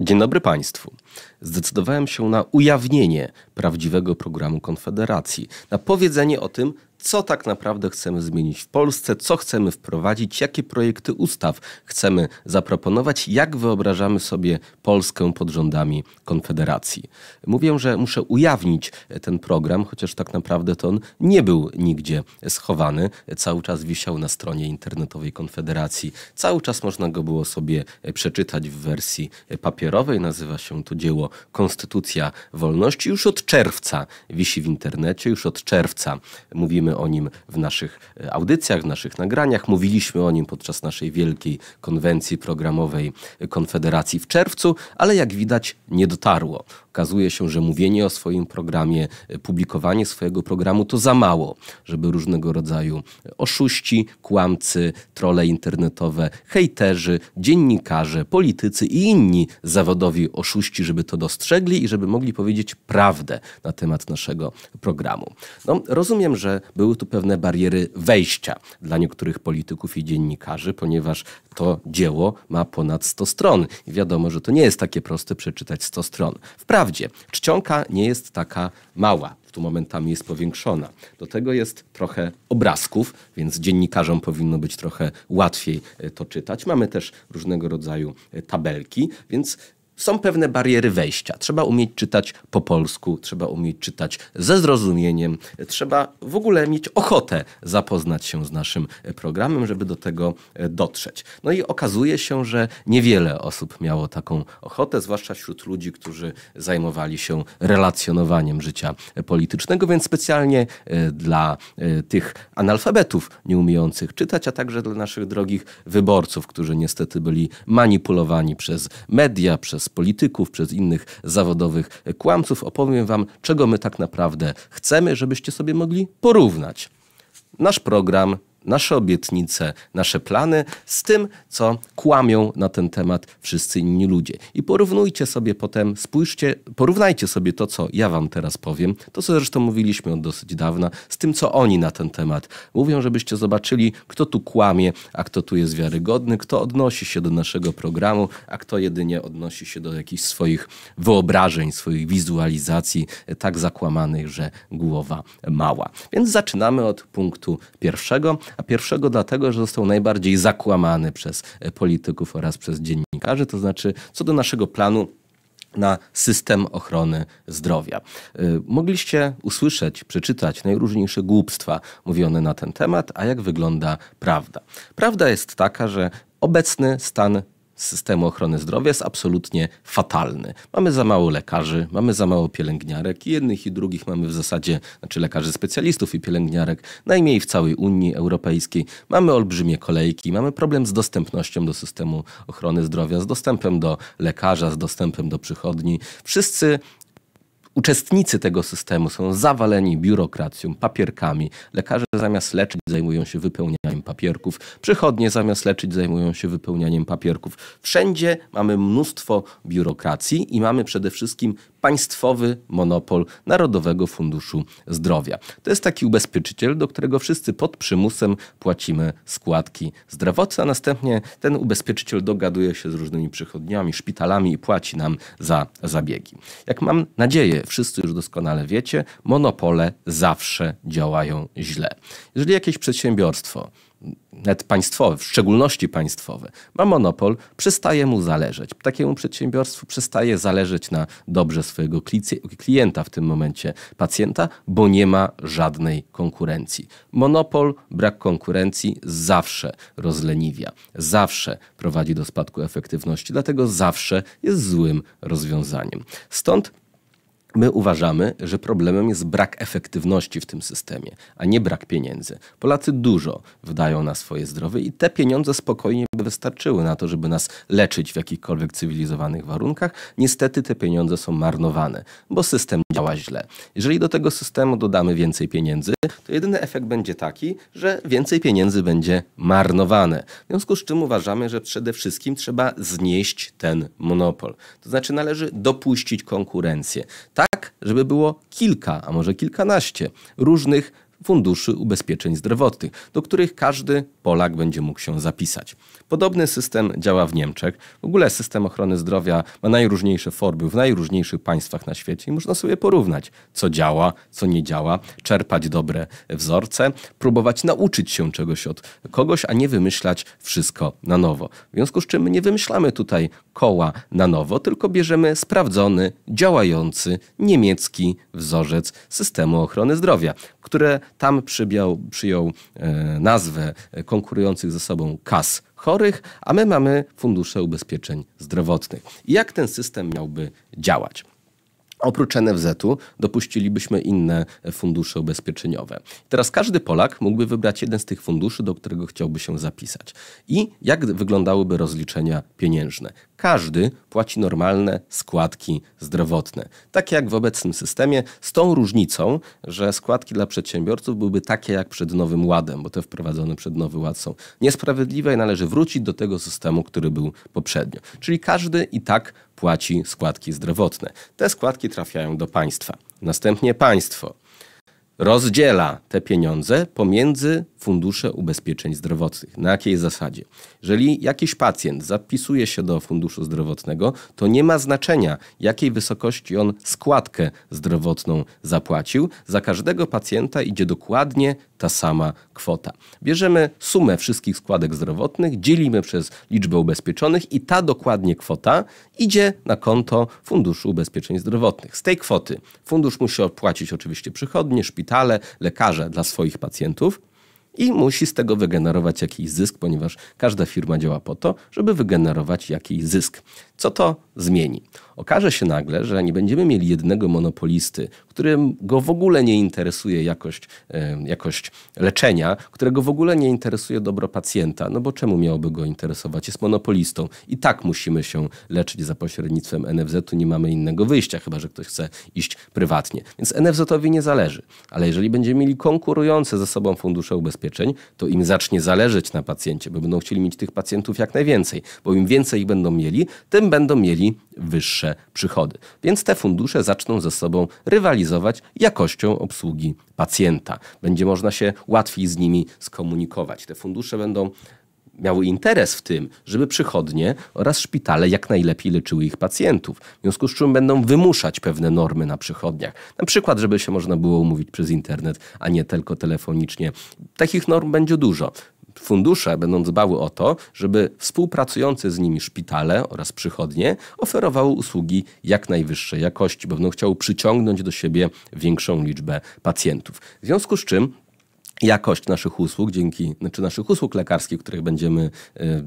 Dzień dobry Państwu. Zdecydowałem się na ujawnienie prawdziwego programu Konfederacji, na powiedzenie o tym, co tak naprawdę chcemy zmienić w Polsce, co chcemy wprowadzić, jakie projekty ustaw chcemy zaproponować, jak wyobrażamy sobie Polskę pod rządami Konfederacji. Mówię, że muszę ujawnić ten program, chociaż tak naprawdę to on nie był nigdzie schowany, cały czas wisiał na stronie internetowej Konfederacji, cały czas można go było sobie przeczytać w wersji papierowej, nazywa się to dzieło Konstytucja Wolności, już od czerwca wisi w internecie, już od czerwca mówimy o nim w naszych e, audycjach, w naszych nagraniach, mówiliśmy o nim podczas naszej wielkiej konwencji programowej Konfederacji w czerwcu, ale jak widać nie dotarło. Okazuje się, że mówienie o swoim programie, e, publikowanie swojego programu to za mało, żeby różnego rodzaju e, oszuści, kłamcy, trole internetowe, hejterzy, dziennikarze, politycy i inni zawodowi oszuści, żeby to dostrzegli i żeby mogli powiedzieć prawdę na temat naszego programu. No, rozumiem, że były tu pewne bariery wejścia dla niektórych polityków i dziennikarzy, ponieważ to dzieło ma ponad 100 stron i wiadomo, że to nie jest takie proste przeczytać 100 stron. Wprawdzie Wprawdzie czcionka nie jest taka mała, tu momentami jest powiększona. Do tego jest trochę obrazków, więc dziennikarzom powinno być trochę łatwiej e, to czytać. Mamy też różnego rodzaju e, tabelki, więc są pewne bariery wejścia. Trzeba umieć czytać po polsku, trzeba umieć czytać ze zrozumieniem, trzeba w ogóle mieć ochotę zapoznać się z naszym programem, żeby do tego e, dotrzeć. No i okazuje się, że niewiele osób miało taką ochotę, zwłaszcza wśród ludzi, którzy zajmowali się relacjonowaniem życia politycznego, więc specjalnie e, dla e, tych analfabetów nieumiejących czytać, a także dla naszych drogich wyborców, którzy niestety byli manipulowani przez media, przez przez polityków, przez innych zawodowych kłamców, opowiem Wam, czego my tak naprawdę chcemy, żebyście sobie mogli porównać. Nasz program nasze obietnice, nasze plany z tym, co kłamią na ten temat wszyscy inni ludzie. I porównujcie sobie potem, spójrzcie, porównajcie sobie to, co ja wam teraz powiem, to co zresztą mówiliśmy od dosyć dawna, z tym, co oni na ten temat mówią, żebyście zobaczyli, kto tu kłamie, a kto tu jest wiarygodny, kto odnosi się do naszego programu, a kto jedynie odnosi się do jakichś swoich wyobrażeń, swoich wizualizacji, e, tak zakłamanych, że głowa mała. Więc zaczynamy od punktu pierwszego a pierwszego dlatego, że został najbardziej zakłamany przez e, polityków oraz przez dziennikarzy, to znaczy co do naszego planu na system ochrony zdrowia. E, mogliście usłyszeć, przeczytać najróżniejsze głupstwa mówione na ten temat, a jak wygląda prawda. Prawda jest taka, że obecny stan systemu ochrony zdrowia jest absolutnie fatalny. Mamy za mało lekarzy, mamy za mało pielęgniarek, i jednych i drugich mamy w zasadzie, znaczy lekarzy specjalistów i pielęgniarek, najmniej w całej Unii Europejskiej. Mamy olbrzymie kolejki, mamy problem z dostępnością do systemu ochrony zdrowia, z dostępem do lekarza, z dostępem do przychodni. Wszyscy uczestnicy tego systemu są zawaleni biurokracją, papierkami. Lekarze zamiast leczyć zajmują się wypełnianiem papierków, przychodnie zamiast leczyć zajmują się wypełnianiem papierków. Wszędzie mamy mnóstwo biurokracji i mamy przede wszystkim państwowy monopol Narodowego Funduszu Zdrowia. To jest taki ubezpieczyciel, do którego wszyscy pod przymusem płacimy składki zdrowotne, a następnie ten ubezpieczyciel dogaduje się z różnymi przychodniami, szpitalami i płaci nam za zabiegi. Jak mam nadzieję, wszyscy już doskonale wiecie, monopole zawsze działają źle. Jeżeli jakieś przedsiębiorstwo net państwowy, w szczególności państwowy, ma monopol, przestaje mu zależeć. Takiemu przedsiębiorstwu przestaje zależeć na dobrze swojego klienta, w tym momencie pacjenta, bo nie ma żadnej konkurencji. Monopol, brak konkurencji zawsze rozleniwia, zawsze prowadzi do spadku efektywności, dlatego zawsze jest złym rozwiązaniem. Stąd My uważamy, że problemem jest brak efektywności w tym systemie, a nie brak pieniędzy. Polacy dużo wydają na swoje zdrowie i te pieniądze spokojnie wystarczyły na to, żeby nas leczyć w jakichkolwiek cywilizowanych warunkach, niestety te pieniądze są marnowane, bo system działa źle. Jeżeli do tego systemu dodamy więcej pieniędzy, to jedyny efekt będzie taki, że więcej pieniędzy będzie marnowane. W związku z czym uważamy, że przede wszystkim trzeba znieść ten monopol. To znaczy należy dopuścić konkurencję. Tak, żeby było kilka, a może kilkanaście różnych funduszy ubezpieczeń zdrowotnych, do których każdy Polak będzie mógł się zapisać. Podobny system działa w Niemczech. W ogóle system ochrony zdrowia ma najróżniejsze formy w najróżniejszych państwach na świecie i można sobie porównać, co działa, co nie działa, czerpać dobre wzorce, próbować nauczyć się czegoś od kogoś, a nie wymyślać wszystko na nowo. W związku z czym my nie wymyślamy tutaj koła na nowo, tylko bierzemy sprawdzony, działający niemiecki wzorzec systemu ochrony zdrowia, które tam przybiał, przyjął e, nazwę e, konkurujących ze sobą kas chorych, a my mamy fundusze ubezpieczeń zdrowotnych. Jak ten system miałby działać? Oprócz NFZ-u dopuścilibyśmy inne e, fundusze ubezpieczeniowe. Teraz każdy Polak mógłby wybrać jeden z tych funduszy, do którego chciałby się zapisać. I jak wyglądałyby rozliczenia pieniężne? każdy płaci normalne składki zdrowotne. Tak jak w obecnym systemie, z tą różnicą, że składki dla przedsiębiorców byłyby takie jak przed Nowym Ładem, bo te wprowadzone przed Nowy Ład są niesprawiedliwe i należy wrócić do tego systemu, który był poprzednio. Czyli każdy i tak płaci składki zdrowotne. Te składki trafiają do państwa. Następnie państwo rozdziela te pieniądze pomiędzy fundusze ubezpieczeń zdrowotnych. Na jakiej zasadzie? Jeżeli jakiś pacjent zapisuje się do funduszu zdrowotnego, to nie ma znaczenia, jakiej wysokości on składkę zdrowotną zapłacił. Za każdego pacjenta idzie dokładnie ta sama kwota. Bierzemy sumę wszystkich składek zdrowotnych, dzielimy przez liczbę ubezpieczonych i ta dokładnie kwota idzie na konto Funduszu Ubezpieczeń Zdrowotnych. Z tej kwoty fundusz musi opłacić oczywiście przychodnie, szpitale, lekarze dla swoich pacjentów i musi z tego wygenerować jakiś zysk, ponieważ każda firma działa po to, żeby wygenerować jakiś zysk. Co to zmieni? Okaże się nagle, że nie będziemy mieli jednego monopolisty, którym go w ogóle nie interesuje jakość, e, jakość leczenia, którego w ogóle nie interesuje dobro pacjenta, no bo czemu miałoby go interesować? Jest monopolistą. I tak musimy się leczyć za pośrednictwem NFZ-u, nie mamy innego wyjścia, chyba że ktoś chce iść prywatnie. Więc NFZ-owi nie zależy. Ale jeżeli będziemy mieli konkurujące ze sobą fundusze ubezpieczeń, to im zacznie zależeć na pacjencie, bo będą chcieli mieć tych pacjentów jak najwięcej, bo im więcej ich będą mieli, tym będą mieli wyższe przychody. Więc te fundusze zaczną ze sobą rywalizować jakością obsługi pacjenta. Będzie można się łatwiej z nimi skomunikować. Te fundusze będą miały interes w tym, żeby przychodnie oraz szpitale jak najlepiej leczyły ich pacjentów. W związku z czym będą wymuszać pewne normy na przychodniach. Na przykład, żeby się można było umówić przez internet, a nie tylko telefonicznie. Takich norm będzie dużo fundusze będą dbały o to, żeby współpracujące z nimi szpitale oraz przychodnie oferowały usługi jak najwyższej jakości, bo będą chciały przyciągnąć do siebie większą liczbę pacjentów. W związku z czym jakość naszych usług, dzięki, znaczy naszych usług lekarskich, których będziemy e,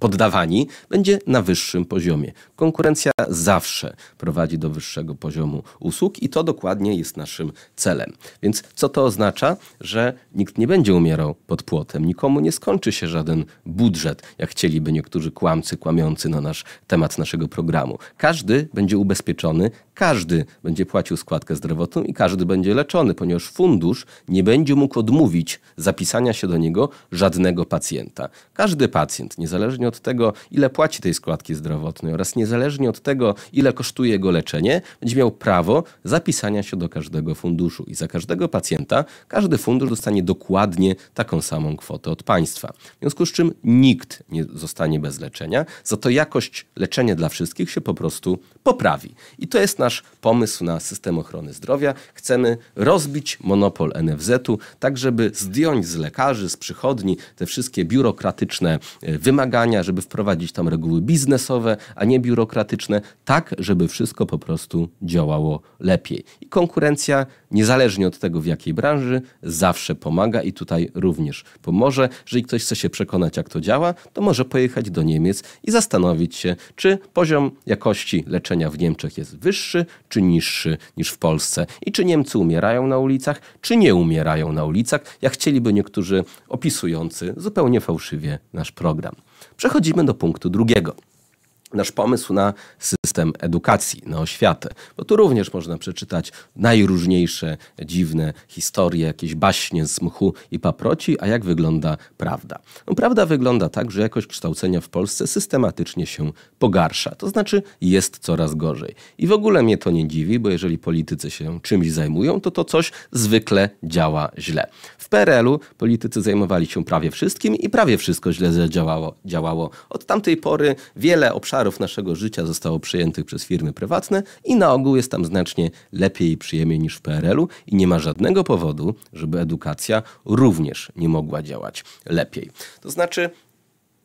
poddawani, będzie na wyższym poziomie. Konkurencja zawsze prowadzi do wyższego poziomu usług i to dokładnie jest naszym celem. Więc co to oznacza? Że nikt nie będzie umierał pod płotem, nikomu nie skończy się żaden budżet, jak chcieliby niektórzy kłamcy, kłamiący na nasz temat naszego programu. Każdy będzie ubezpieczony, każdy będzie płacił składkę zdrowotną i każdy będzie leczony, ponieważ fundusz nie będzie mógł odmówić zapisania się do niego żadnego pacjenta. Każdy pacjent, niezależnie od tego, ile płaci tej składki zdrowotnej oraz niezależnie od tego, ile kosztuje jego leczenie, będzie miał prawo zapisania się do każdego funduszu i za każdego pacjenta każdy fundusz dostanie dokładnie taką samą kwotę od państwa. W związku z czym nikt nie zostanie bez leczenia, za to jakość leczenia dla wszystkich się po prostu poprawi. I to jest nasz nasz pomysł na system ochrony zdrowia. Chcemy rozbić monopol NFZ-u, tak żeby zdjąć z lekarzy, z przychodni te wszystkie biurokratyczne e, wymagania, żeby wprowadzić tam reguły biznesowe, a nie biurokratyczne, tak żeby wszystko po prostu działało lepiej. I konkurencja, niezależnie od tego w jakiej branży, zawsze pomaga i tutaj również pomoże. Jeżeli ktoś chce się przekonać, jak to działa, to może pojechać do Niemiec i zastanowić się, czy poziom jakości leczenia w Niemczech jest wyższy, wyższy czy niższy niż w Polsce. I czy Niemcy umierają na ulicach, czy nie umierają na ulicach, jak chcieliby niektórzy opisujący zupełnie fałszywie nasz program. Przechodzimy do punktu drugiego nasz pomysł na system edukacji, na oświatę. Bo tu również można przeczytać najróżniejsze dziwne historie, jakieś baśnie z mchu i paproci, a jak wygląda prawda. No, prawda wygląda tak, że jakość kształcenia w Polsce systematycznie się pogarsza. To znaczy jest coraz gorzej. I w ogóle mnie to nie dziwi, bo jeżeli politycy się czymś zajmują, to to coś zwykle działa źle. W PRL-u politycy zajmowali się prawie wszystkim i prawie wszystko źle zadziałało. Działało. Od tamtej pory wiele obszarów obszarów naszego życia zostało przejętych przez firmy prywatne i na ogół jest tam znacznie lepiej i przyjemniej niż w PRL-u i nie ma żadnego powodu, żeby edukacja również nie mogła działać lepiej. To znaczy,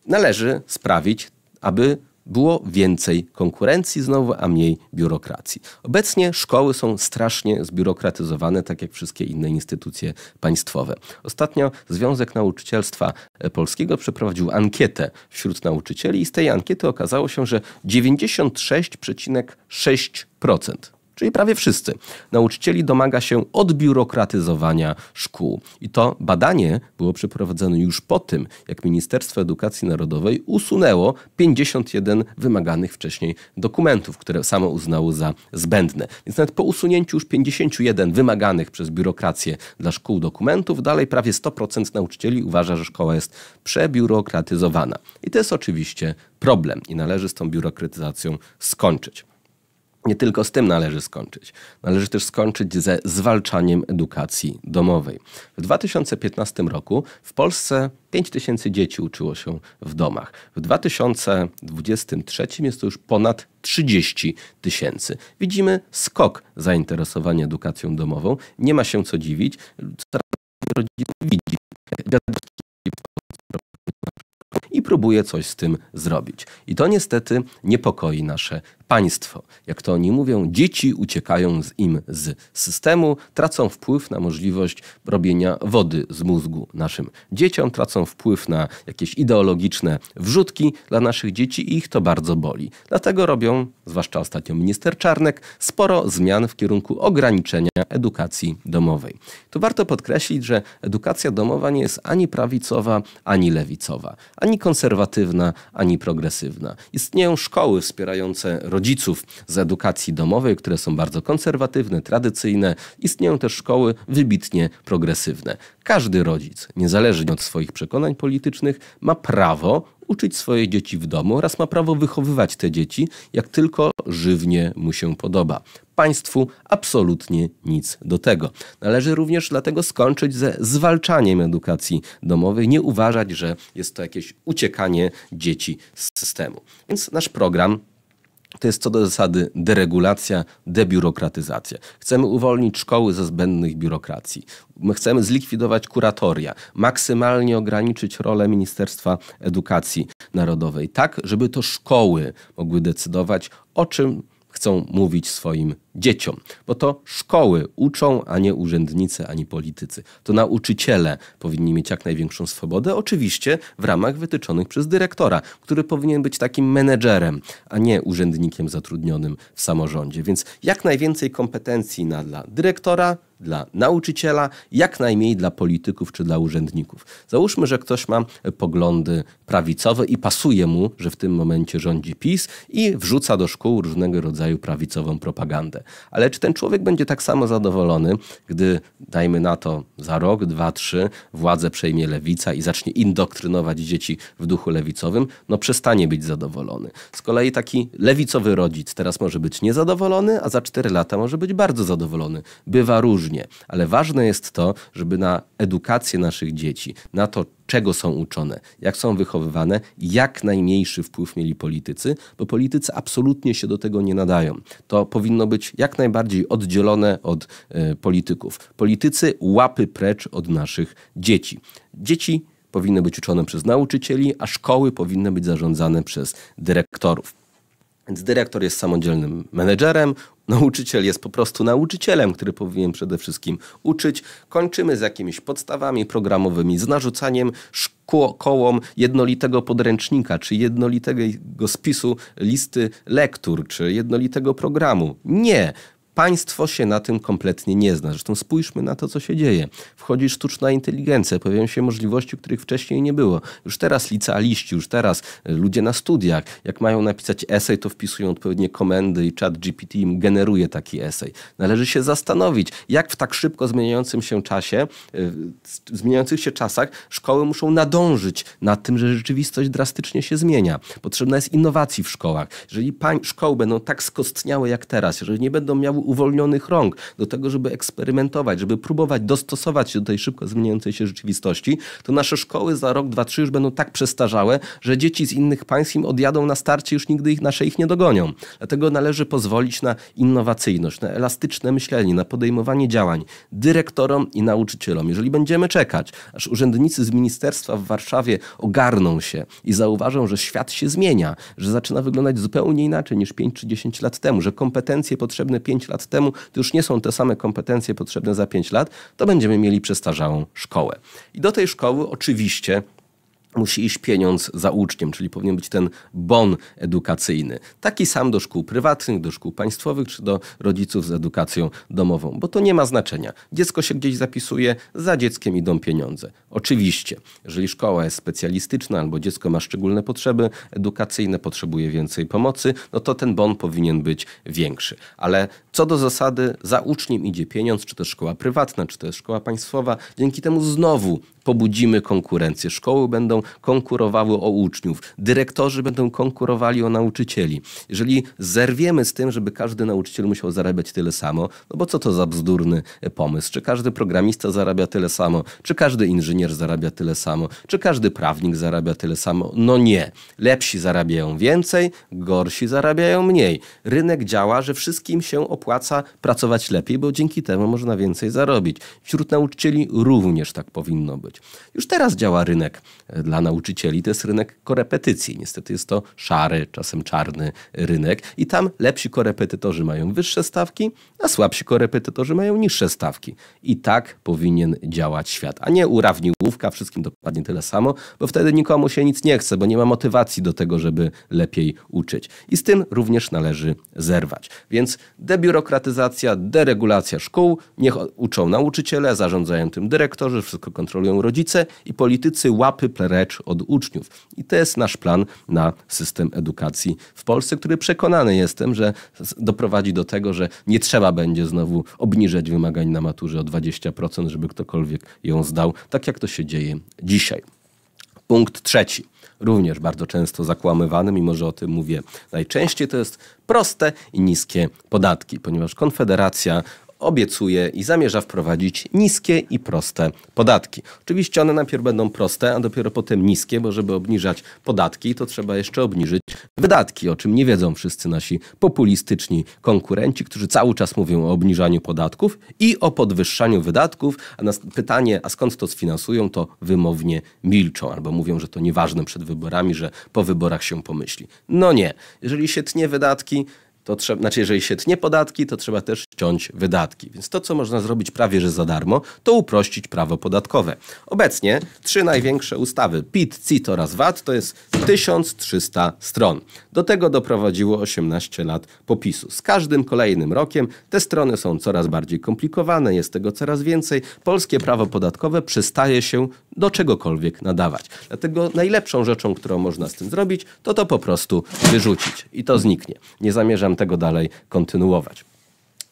należy sprawić, aby było więcej konkurencji znowu, a mniej biurokracji. Obecnie szkoły są strasznie zbiurokratyzowane, tak jak wszystkie inne instytucje państwowe. Ostatnio Związek Nauczycielstwa Polskiego przeprowadził ankietę wśród nauczycieli i z tej ankiety okazało się, że 96,6% czyli prawie wszyscy, nauczycieli domaga się odbiurokratyzowania szkół. I to badanie było przeprowadzone już po tym, jak Ministerstwo Edukacji Narodowej usunęło 51 wymaganych wcześniej dokumentów, które samo uznało za zbędne. Więc nawet po usunięciu już 51 wymaganych przez biurokrację dla szkół dokumentów, dalej prawie 100% nauczycieli uważa, że szkoła jest przebiurokratyzowana. I to jest oczywiście problem i należy z tą biurokratyzacją skończyć nie tylko z tym należy skończyć. Należy też skończyć ze zwalczaniem edukacji domowej. W 2015 roku w Polsce 5 tysięcy dzieci uczyło się w domach. W 2023 jest to już ponad 30 tysięcy. Widzimy skok zainteresowania edukacją domową. Nie ma się co dziwić. rodziców widzi, i próbuje coś z tym zrobić. I to niestety niepokoi nasze państwo. Jak to oni mówią, dzieci uciekają z im z systemu, tracą wpływ na możliwość robienia wody z mózgu naszym dzieciom, tracą wpływ na jakieś ideologiczne wrzutki dla naszych dzieci i ich to bardzo boli. Dlatego robią, zwłaszcza ostatnio minister Czarnek, sporo zmian w kierunku ograniczenia edukacji domowej. Tu warto podkreślić, że edukacja domowa nie jest ani prawicowa, ani lewicowa, ani konserwatywna, ani progresywna. Istnieją szkoły wspierające rodziców z edukacji domowej, które są bardzo konserwatywne, tradycyjne. Istnieją też szkoły wybitnie progresywne. Każdy rodzic, niezależnie od swoich przekonań politycznych, ma prawo uczyć swoje dzieci w domu oraz ma prawo wychowywać te dzieci, jak tylko żywnie mu się podoba. Państwu absolutnie nic do tego. Należy również dlatego skończyć ze zwalczaniem edukacji domowej, nie uważać, że jest to jakieś uciekanie dzieci z systemu. Więc nasz program to jest co do zasady deregulacja, debiurokratyzacja. Chcemy uwolnić szkoły ze zbędnych biurokracji. My chcemy zlikwidować kuratoria, maksymalnie ograniczyć rolę Ministerstwa Edukacji Narodowej, tak żeby to szkoły mogły decydować o czym chcą mówić swoim dzieciom. Bo to szkoły uczą, a nie urzędnicy ani politycy. To nauczyciele powinni mieć jak największą swobodę, oczywiście w ramach wytyczonych przez dyrektora, który powinien być takim menedżerem, a nie urzędnikiem zatrudnionym w samorządzie. Więc jak najwięcej kompetencji na, dla dyrektora, dla nauczyciela, jak najmniej dla polityków czy dla urzędników. Załóżmy, że ktoś ma poglądy prawicowe i pasuje mu, że w tym momencie rządzi PiS i wrzuca do szkół różnego rodzaju prawicową propagandę. Ale czy ten człowiek będzie tak samo zadowolony, gdy, dajmy na to, za rok, dwa, trzy władzę przejmie lewica i zacznie indoktrynować dzieci w duchu lewicowym? No przestanie być zadowolony. Z kolei taki lewicowy rodzic teraz może być niezadowolony, a za cztery lata może być bardzo zadowolony. Bywa różnie ale ważne jest to, żeby na edukację naszych dzieci, na to, czego są uczone, jak są wychowywane, jak najmniejszy wpływ mieli politycy, bo politycy absolutnie się do tego nie nadają. To powinno być jak najbardziej oddzielone od y, polityków. Politycy łapy precz od naszych dzieci. Dzieci powinny być uczone przez nauczycieli, a szkoły powinny być zarządzane przez dyrektorów. Więc dyrektor jest samodzielnym menedżerem, nauczyciel jest po prostu nauczycielem, który powinien przede wszystkim uczyć. Kończymy z jakimiś podstawami programowymi, z narzucaniem szkołom jednolitego podręcznika, czy jednolitego spisu listy lektur, czy jednolitego programu. Nie! Państwo się na tym kompletnie nie zna. Zresztą spójrzmy na to, co się dzieje. Wchodzi sztuczna inteligencja, pojawiają się możliwości, których wcześniej nie było. Już teraz licealiści, już teraz e, ludzie na studiach, jak mają napisać esej, to wpisują odpowiednie komendy i chat GPT im generuje taki esej. Należy się zastanowić, jak w tak szybko zmieniającym się czasie, e, zmieniających się czasach, szkoły muszą nadążyć nad tym, że rzeczywistość drastycznie się zmienia. Potrzebna jest innowacji w szkołach. Jeżeli szkoły będą tak skostniałe jak teraz, jeżeli nie będą miały uwolnionych rąk do tego, żeby eksperymentować, żeby próbować dostosować się do tej szybko zmieniającej się rzeczywistości, to nasze szkoły za rok, dwa, trzy już będą tak przestarzałe, że dzieci z innych państw im odjadą na starcie, już nigdy ich nasze ich nie dogonią. Dlatego należy pozwolić na innowacyjność, na elastyczne myślenie, na podejmowanie działań dyrektorom i nauczycielom. Jeżeli będziemy czekać, aż urzędnicy z ministerstwa w Warszawie ogarną się i zauważą, że świat się zmienia, że zaczyna wyglądać zupełnie inaczej niż 5 czy 10 lat temu, że kompetencje potrzebne 5 lat lat temu, to już nie są te same kompetencje potrzebne za 5 lat, to będziemy mieli przestarzałą szkołę. I do tej szkoły oczywiście musi iść pieniądz za uczniem, czyli powinien być ten bon edukacyjny. Taki sam do szkół prywatnych, do szkół państwowych, czy do rodziców z edukacją domową, bo to nie ma znaczenia. Dziecko się gdzieś zapisuje, za dzieckiem idą pieniądze. Oczywiście, jeżeli szkoła jest specjalistyczna albo dziecko ma szczególne potrzeby edukacyjne, potrzebuje więcej pomocy, no to ten bon powinien być większy. Ale co do zasady, za uczniem idzie pieniądz, czy to szkoła prywatna, czy to szkoła państwowa. Dzięki temu znowu pobudzimy konkurencję. Szkoły będą konkurowały o uczniów, dyrektorzy będą konkurowali o nauczycieli. Jeżeli zerwiemy z tym, żeby każdy nauczyciel musiał zarabiać tyle samo, no bo co to za bzdurny e, pomysł? Czy każdy programista zarabia tyle samo? Czy każdy inżynier zarabia tyle samo? Czy każdy prawnik zarabia tyle samo? No nie. Lepsi zarabiają więcej, gorsi zarabiają mniej. Rynek działa, że wszystkim się opłaca pracować lepiej, bo dzięki temu można więcej zarobić. Wśród nauczycieli również tak powinno być. Już teraz działa rynek e, dla dla nauczycieli to jest rynek korepetycji. Niestety jest to szary, czasem czarny rynek i tam lepsi korepetytorzy mają wyższe stawki, a słabsi korepetytorzy mają niższe stawki. I tak powinien działać świat, a nie urawniłówka, wszystkim dokładnie tyle samo, bo wtedy nikomu się nic nie chce, bo nie ma motywacji do tego, żeby lepiej uczyć. I z tym również należy zerwać. Więc debiurokratyzacja, deregulacja szkół, niech uczą nauczyciele, zarządzają tym dyrektorzy, wszystko kontrolują rodzice i politycy łapy plere precz od uczniów. I to jest nasz plan na system edukacji w Polsce, który przekonany jestem, że doprowadzi do tego, że nie trzeba będzie znowu obniżać wymagań na maturze o 20%, żeby ktokolwiek ją zdał, tak jak to się dzieje dzisiaj. Punkt trzeci również bardzo często zakłamywany, mimo że o tym mówię najczęściej, to jest proste i niskie podatki, ponieważ Konfederacja obiecuje i zamierza wprowadzić niskie i proste podatki. Oczywiście one najpierw będą proste, a dopiero potem niskie, bo żeby obniżać podatki, to trzeba jeszcze obniżyć wydatki, o czym nie wiedzą wszyscy nasi populistyczni konkurenci, którzy cały czas mówią o obniżaniu podatków i o podwyższaniu wydatków, a na pytanie, a skąd to sfinansują, to wymownie milczą albo mówią, że to nieważne przed wyborami, że po wyborach się pomyśli. No nie. Jeżeli się tnie wydatki, to trzeba, znaczy jeżeli się tnie podatki, to trzeba też ściąć wydatki. Więc to, co można zrobić prawie że za darmo, to uprościć prawo podatkowe. Obecnie trzy największe ustawy PIT, CIT oraz VAT to jest 1300 stron. Do tego doprowadziło 18 lat popisu. Z każdym kolejnym rokiem te strony są coraz bardziej komplikowane, jest tego coraz więcej. Polskie prawo podatkowe przestaje się do czegokolwiek nadawać. Dlatego najlepszą rzeczą, którą można z tym zrobić, to to po prostu wyrzucić i to zniknie. Nie zamierzam tego dalej kontynuować.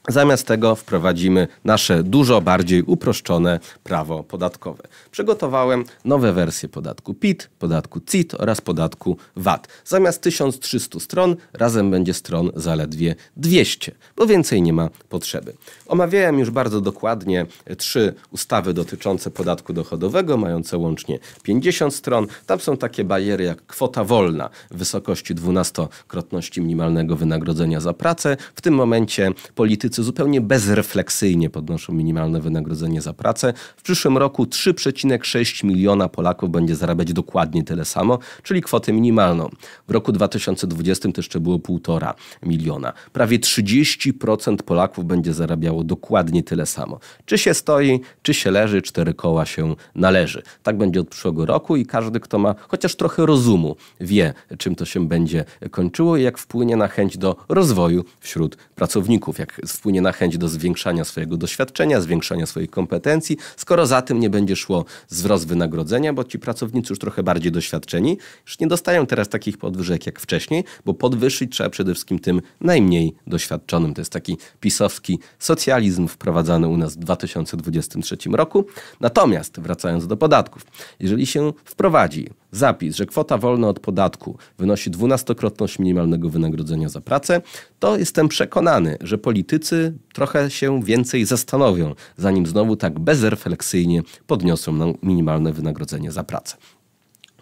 Zamiast tego wprowadzimy nasze dużo bardziej uproszczone prawo podatkowe. Przygotowałem nowe wersje podatku PIT, podatku CIT oraz podatku VAT. Zamiast 1300 stron, razem będzie stron zaledwie 200, bo więcej nie ma potrzeby. Omawiałem już bardzo dokładnie trzy ustawy dotyczące podatku dochodowego, mające łącznie 50 stron. Tam są takie bariery jak kwota wolna w wysokości 12-krotności minimalnego wynagrodzenia za pracę. W tym momencie politycy Anglicy zupełnie bezrefleksyjnie podnoszą minimalne wynagrodzenie za pracę. W przyszłym roku 3,6 miliona Polaków będzie zarabiać dokładnie tyle samo, czyli kwotę minimalną. W roku 2020 to jeszcze było 1,5 miliona. Prawie 30% Polaków będzie zarabiało dokładnie tyle samo. Czy się stoi, czy się leży, cztery koła się należy. Tak będzie od przyszłego roku i każdy, kto ma chociaż trochę rozumu, wie, czym to się będzie kończyło i jak wpłynie na chęć do rozwoju wśród pracowników, jak wpłynie na chęć do zwiększania swojego doświadczenia, zwiększania swoich kompetencji, skoro za tym nie będzie szło wzrost wynagrodzenia, bo ci pracownicy już trochę bardziej doświadczeni już nie dostają teraz takich podwyżek jak wcześniej, bo podwyższyć trzeba przede wszystkim tym najmniej doświadczonym. To jest taki pisowski socjalizm wprowadzany u nas w 2023 roku. Natomiast wracając do podatków, jeżeli się wprowadzi zapis, że kwota wolna od podatku wynosi dwunastokrotność minimalnego wynagrodzenia za pracę, to jestem przekonany, że politycy trochę się więcej zastanowią, zanim znowu tak bezrefleksyjnie podniosą nam minimalne wynagrodzenie za pracę.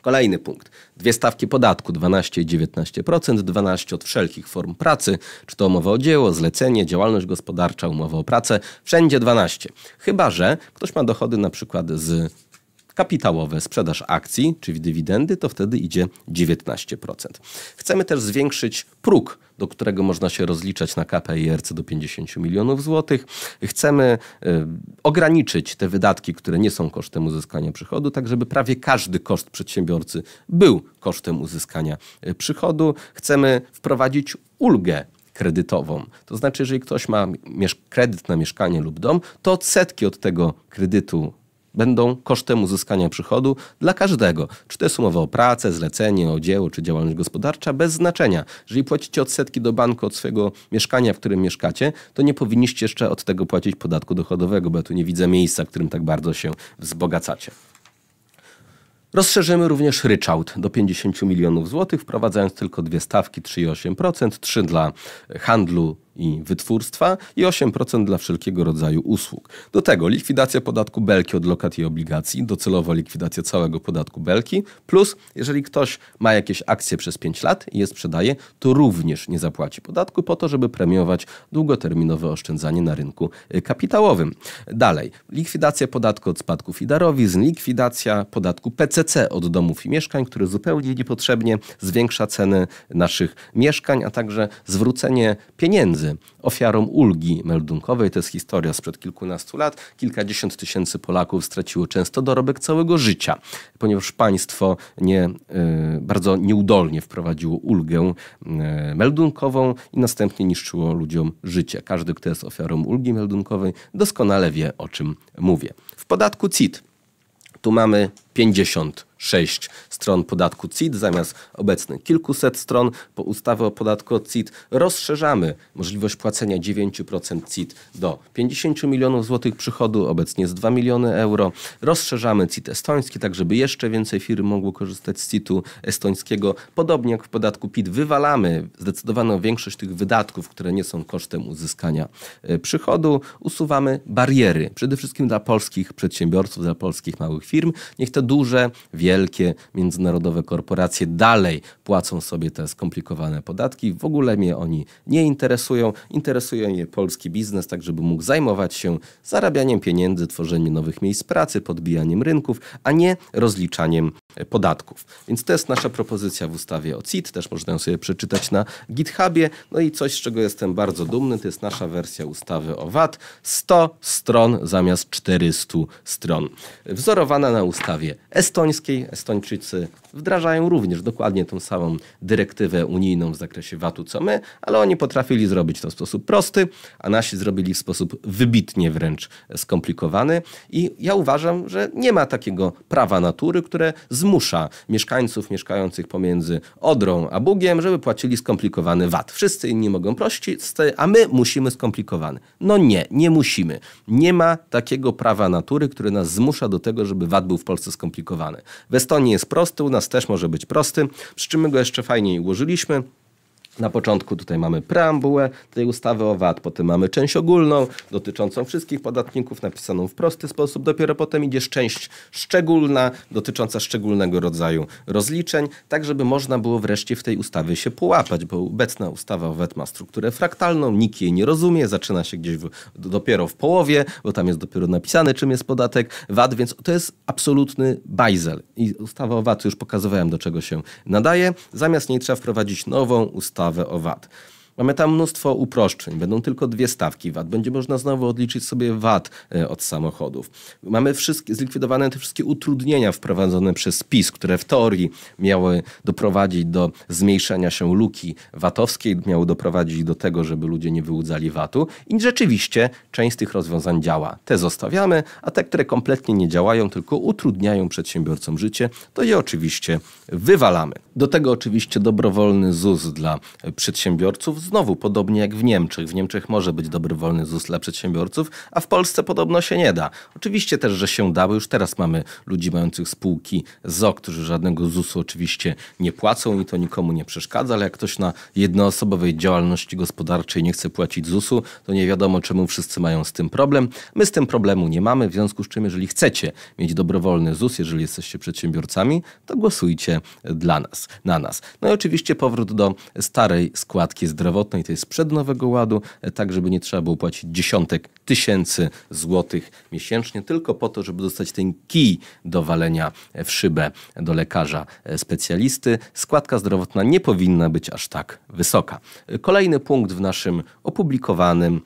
Kolejny punkt. Dwie stawki podatku 12 i 19%, 12 od wszelkich form pracy, czy to umowa o dzieło, zlecenie, działalność gospodarcza, umowa o pracę, wszędzie 12. Chyba, że ktoś ma dochody na przykład z kapitałowe, sprzedaż akcji, czyli dywidendy, to wtedy idzie 19%. Chcemy też zwiększyć próg, do którego można się rozliczać na KPIRC do 50 milionów złotych. Chcemy y, ograniczyć te wydatki, które nie są kosztem uzyskania przychodu, tak żeby prawie każdy koszt przedsiębiorcy był kosztem uzyskania e, przychodu. Chcemy wprowadzić ulgę kredytową. To znaczy, jeżeli ktoś ma kredyt na mieszkanie lub dom, to odsetki od tego kredytu będą kosztem uzyskania przychodu dla każdego. Czy to jest umowa o pracę, zlecenie, o dzieło czy działalność gospodarcza, bez znaczenia. Jeżeli płacicie odsetki do banku od swojego mieszkania, w którym mieszkacie, to nie powinniście jeszcze od tego płacić podatku dochodowego, bo ja tu nie widzę miejsca, w którym tak bardzo się wzbogacacie. Rozszerzymy również ryczałt do 50 milionów złotych, wprowadzając tylko dwie stawki 3,8%, 3 dla handlu i wytwórstwa i 8% dla wszelkiego rodzaju usług. Do tego likwidacja podatku belki od lokat i obligacji, docelowo likwidacja całego podatku belki, plus jeżeli ktoś ma jakieś akcje przez 5 lat i je sprzedaje, to również nie zapłaci podatku po to, żeby premiować długoterminowe oszczędzanie na rynku y, kapitałowym. Dalej, likwidacja podatku od spadków i darowizn, likwidacja podatku PCC od domów i mieszkań, który zupełnie niepotrzebnie zwiększa ceny naszych mieszkań, a także zwrócenie pieniędzy imprezy ofiarą ulgi meldunkowej. To jest historia sprzed kilkunastu lat. Kilkadziesiąt tysięcy Polaków straciło często dorobek całego życia, ponieważ państwo nie, e, bardzo nieudolnie wprowadziło ulgę e, meldunkową i następnie niszczyło ludziom życie. Każdy, kto jest ofiarą ulgi meldunkowej, doskonale wie, o czym mówię. W podatku CIT tu mamy 56 stron podatku CIT zamiast obecnych kilkuset stron. Po ustawie o podatku od CIT rozszerzamy możliwość płacenia 9% CIT do 50 milionów złotych przychodu, obecnie jest 2 miliony euro. Rozszerzamy CIT estoński, tak żeby jeszcze więcej firm mogło korzystać z CIT-u estońskiego. Podobnie jak w podatku PIT wywalamy zdecydowaną większość tych wydatków, które nie są kosztem uzyskania e, przychodu. Usuwamy bariery, przede wszystkim dla polskich przedsiębiorców, dla polskich małych firm. Niech to te duże, wielkie międzynarodowe korporacje dalej płacą sobie te skomplikowane podatki. W ogóle mnie oni nie interesują. Interesuje mnie polski biznes, tak żeby mógł zajmować się zarabianiem pieniędzy, tworzeniem nowych miejsc pracy, podbijaniem rynków, a nie rozliczaniem E, podatków. Więc to jest nasza propozycja w ustawie o CIT, też można ją sobie przeczytać na GitHubie. No i coś, z czego jestem bardzo dumny, to jest nasza wersja ustawy o VAT. 100 stron zamiast 400 stron. Wzorowana na ustawie estońskiej. Estończycy wdrażają również dokładnie tą samą dyrektywę unijną w zakresie VAT-u co my, ale oni potrafili zrobić to w sposób prosty, a nasi zrobili w sposób wybitnie wręcz skomplikowany. I ja uważam, że nie ma takiego prawa natury, które z zmusza mieszkańców mieszkających pomiędzy Odrą a Bugiem, żeby płacili skomplikowany VAT. Wszyscy inni mogą prosić, a my musimy skomplikowany. No nie, nie musimy. Nie ma takiego prawa natury, które nas zmusza do tego, żeby VAT był w Polsce skomplikowany. W Estonii jest prosty, u nas też może być prosty, przy czym my go jeszcze fajniej ułożyliśmy. Na początku tutaj mamy preambułę tej ustawy o VAT, potem mamy część ogólną dotyczącą wszystkich podatników, napisaną w prosty sposób. Dopiero potem idzie część szczególna dotycząca szczególnego rodzaju rozliczeń, tak żeby można było wreszcie w tej ustawie się połapać, bo obecna ustawa o VAT ma strukturę fraktalną, nikt jej nie rozumie, zaczyna się gdzieś w, dopiero w połowie, bo tam jest dopiero napisane, czym jest podatek VAT, więc to jest absolutny bajzel. I ustawa o VAT już pokazywałem, do czego się nadaje. Zamiast niej trzeba wprowadzić nową ustawę ustawę o VAT. Mamy tam mnóstwo uproszczeń. Będą tylko dwie stawki VAT. Będzie można znowu odliczyć sobie VAT e, od samochodów. Mamy wszystkie, zlikwidowane te wszystkie utrudnienia wprowadzone przez PiS, które w teorii miały doprowadzić do zmniejszenia się luki VAT-owskiej, miały doprowadzić do tego, żeby ludzie nie wyłudzali VAT-u. I rzeczywiście część z tych rozwiązań działa. Te zostawiamy, a te, które kompletnie nie działają, tylko utrudniają przedsiębiorcom życie, to je oczywiście wywalamy. Do tego oczywiście dobrowolny ZUS dla przedsiębiorców znowu podobnie jak w Niemczech. W Niemczech może być dobrowolny ZUS dla przedsiębiorców, a w Polsce podobno się nie da. Oczywiście też, że się dało. Już teraz mamy ludzi mających spółki ZO, którzy żadnego ZUS-u oczywiście nie płacą i to nikomu nie przeszkadza, ale jak ktoś na jednoosobowej działalności gospodarczej nie chce płacić ZUS-u, to nie wiadomo czemu wszyscy mają z tym problem. My z tym problemu nie mamy, w związku z czym jeżeli chcecie mieć dobrowolny ZUS, jeżeli jesteście przedsiębiorcami, to głosujcie dla nas, na nas. No i oczywiście powrót do starej składki zdrowotnej zdrowotnej, to jest sprzed Nowego Ładu, tak żeby nie trzeba było płacić dziesiątek tysięcy złotych miesięcznie, tylko po to, żeby dostać ten kij do walenia w szybę do lekarza specjalisty. Składka zdrowotna nie powinna być aż tak wysoka. Kolejny punkt w naszym opublikowanym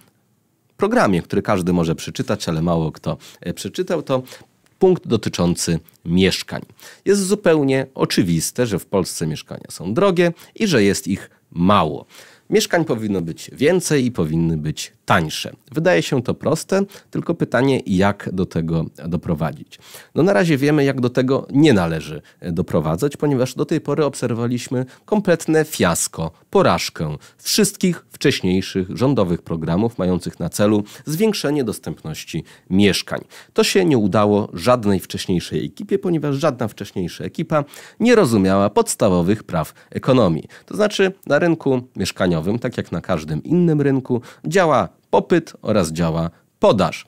programie, który każdy może przeczytać, ale mało kto przeczytał, to punkt dotyczący mieszkań. Jest zupełnie oczywiste, że w Polsce mieszkania są drogie i że jest ich mało. Mieszkań powinno być więcej i powinny być tańsze. Wydaje się to proste, tylko pytanie, jak do tego doprowadzić. No na razie wiemy, jak do tego nie należy doprowadzać, ponieważ do tej pory obserwowaliśmy kompletne fiasko, porażkę wszystkich wcześniejszych rządowych programów mających na celu zwiększenie dostępności mieszkań. To się nie udało żadnej wcześniejszej ekipie, ponieważ żadna wcześniejsza ekipa nie rozumiała podstawowych praw ekonomii. To znaczy na rynku mieszkania tak jak na każdym innym rynku, działa popyt oraz działa podaż.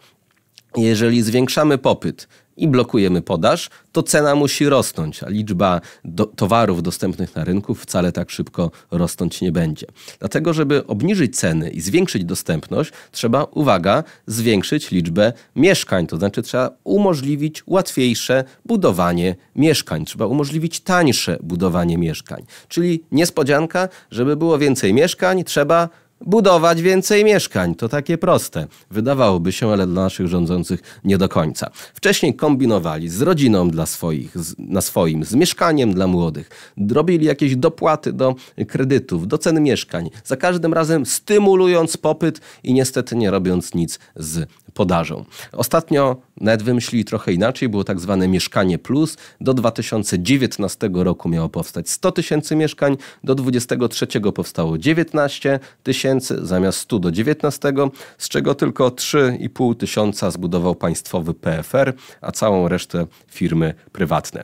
Jeżeli zwiększamy popyt, i blokujemy podaż, to cena musi rosnąć, a liczba do towarów dostępnych na rynku wcale tak szybko rosnąć nie będzie. Dlatego, żeby obniżyć ceny i zwiększyć dostępność, trzeba, uwaga, zwiększyć liczbę mieszkań, to znaczy trzeba umożliwić łatwiejsze budowanie mieszkań, trzeba umożliwić tańsze budowanie mieszkań. Czyli niespodzianka, żeby było więcej mieszkań, trzeba budować więcej mieszkań. To takie proste. Wydawałoby się, ale dla naszych rządzących nie do końca. Wcześniej kombinowali z rodziną dla swoich, z, na swoim, z mieszkaniem dla młodych. Robili jakieś dopłaty do kredytów, do cen mieszkań. Za każdym razem stymulując popyt i niestety nie robiąc nic z podażą. Ostatnio nawet wymyślili trochę inaczej, było tak zwane Mieszkanie Plus. Do 2019 roku miało powstać 100 tysięcy mieszkań, do 23 powstało 19 tysięcy zamiast 100 do 19, z czego tylko 3,5 tysiąca zbudował państwowy PFR, a całą resztę firmy prywatne.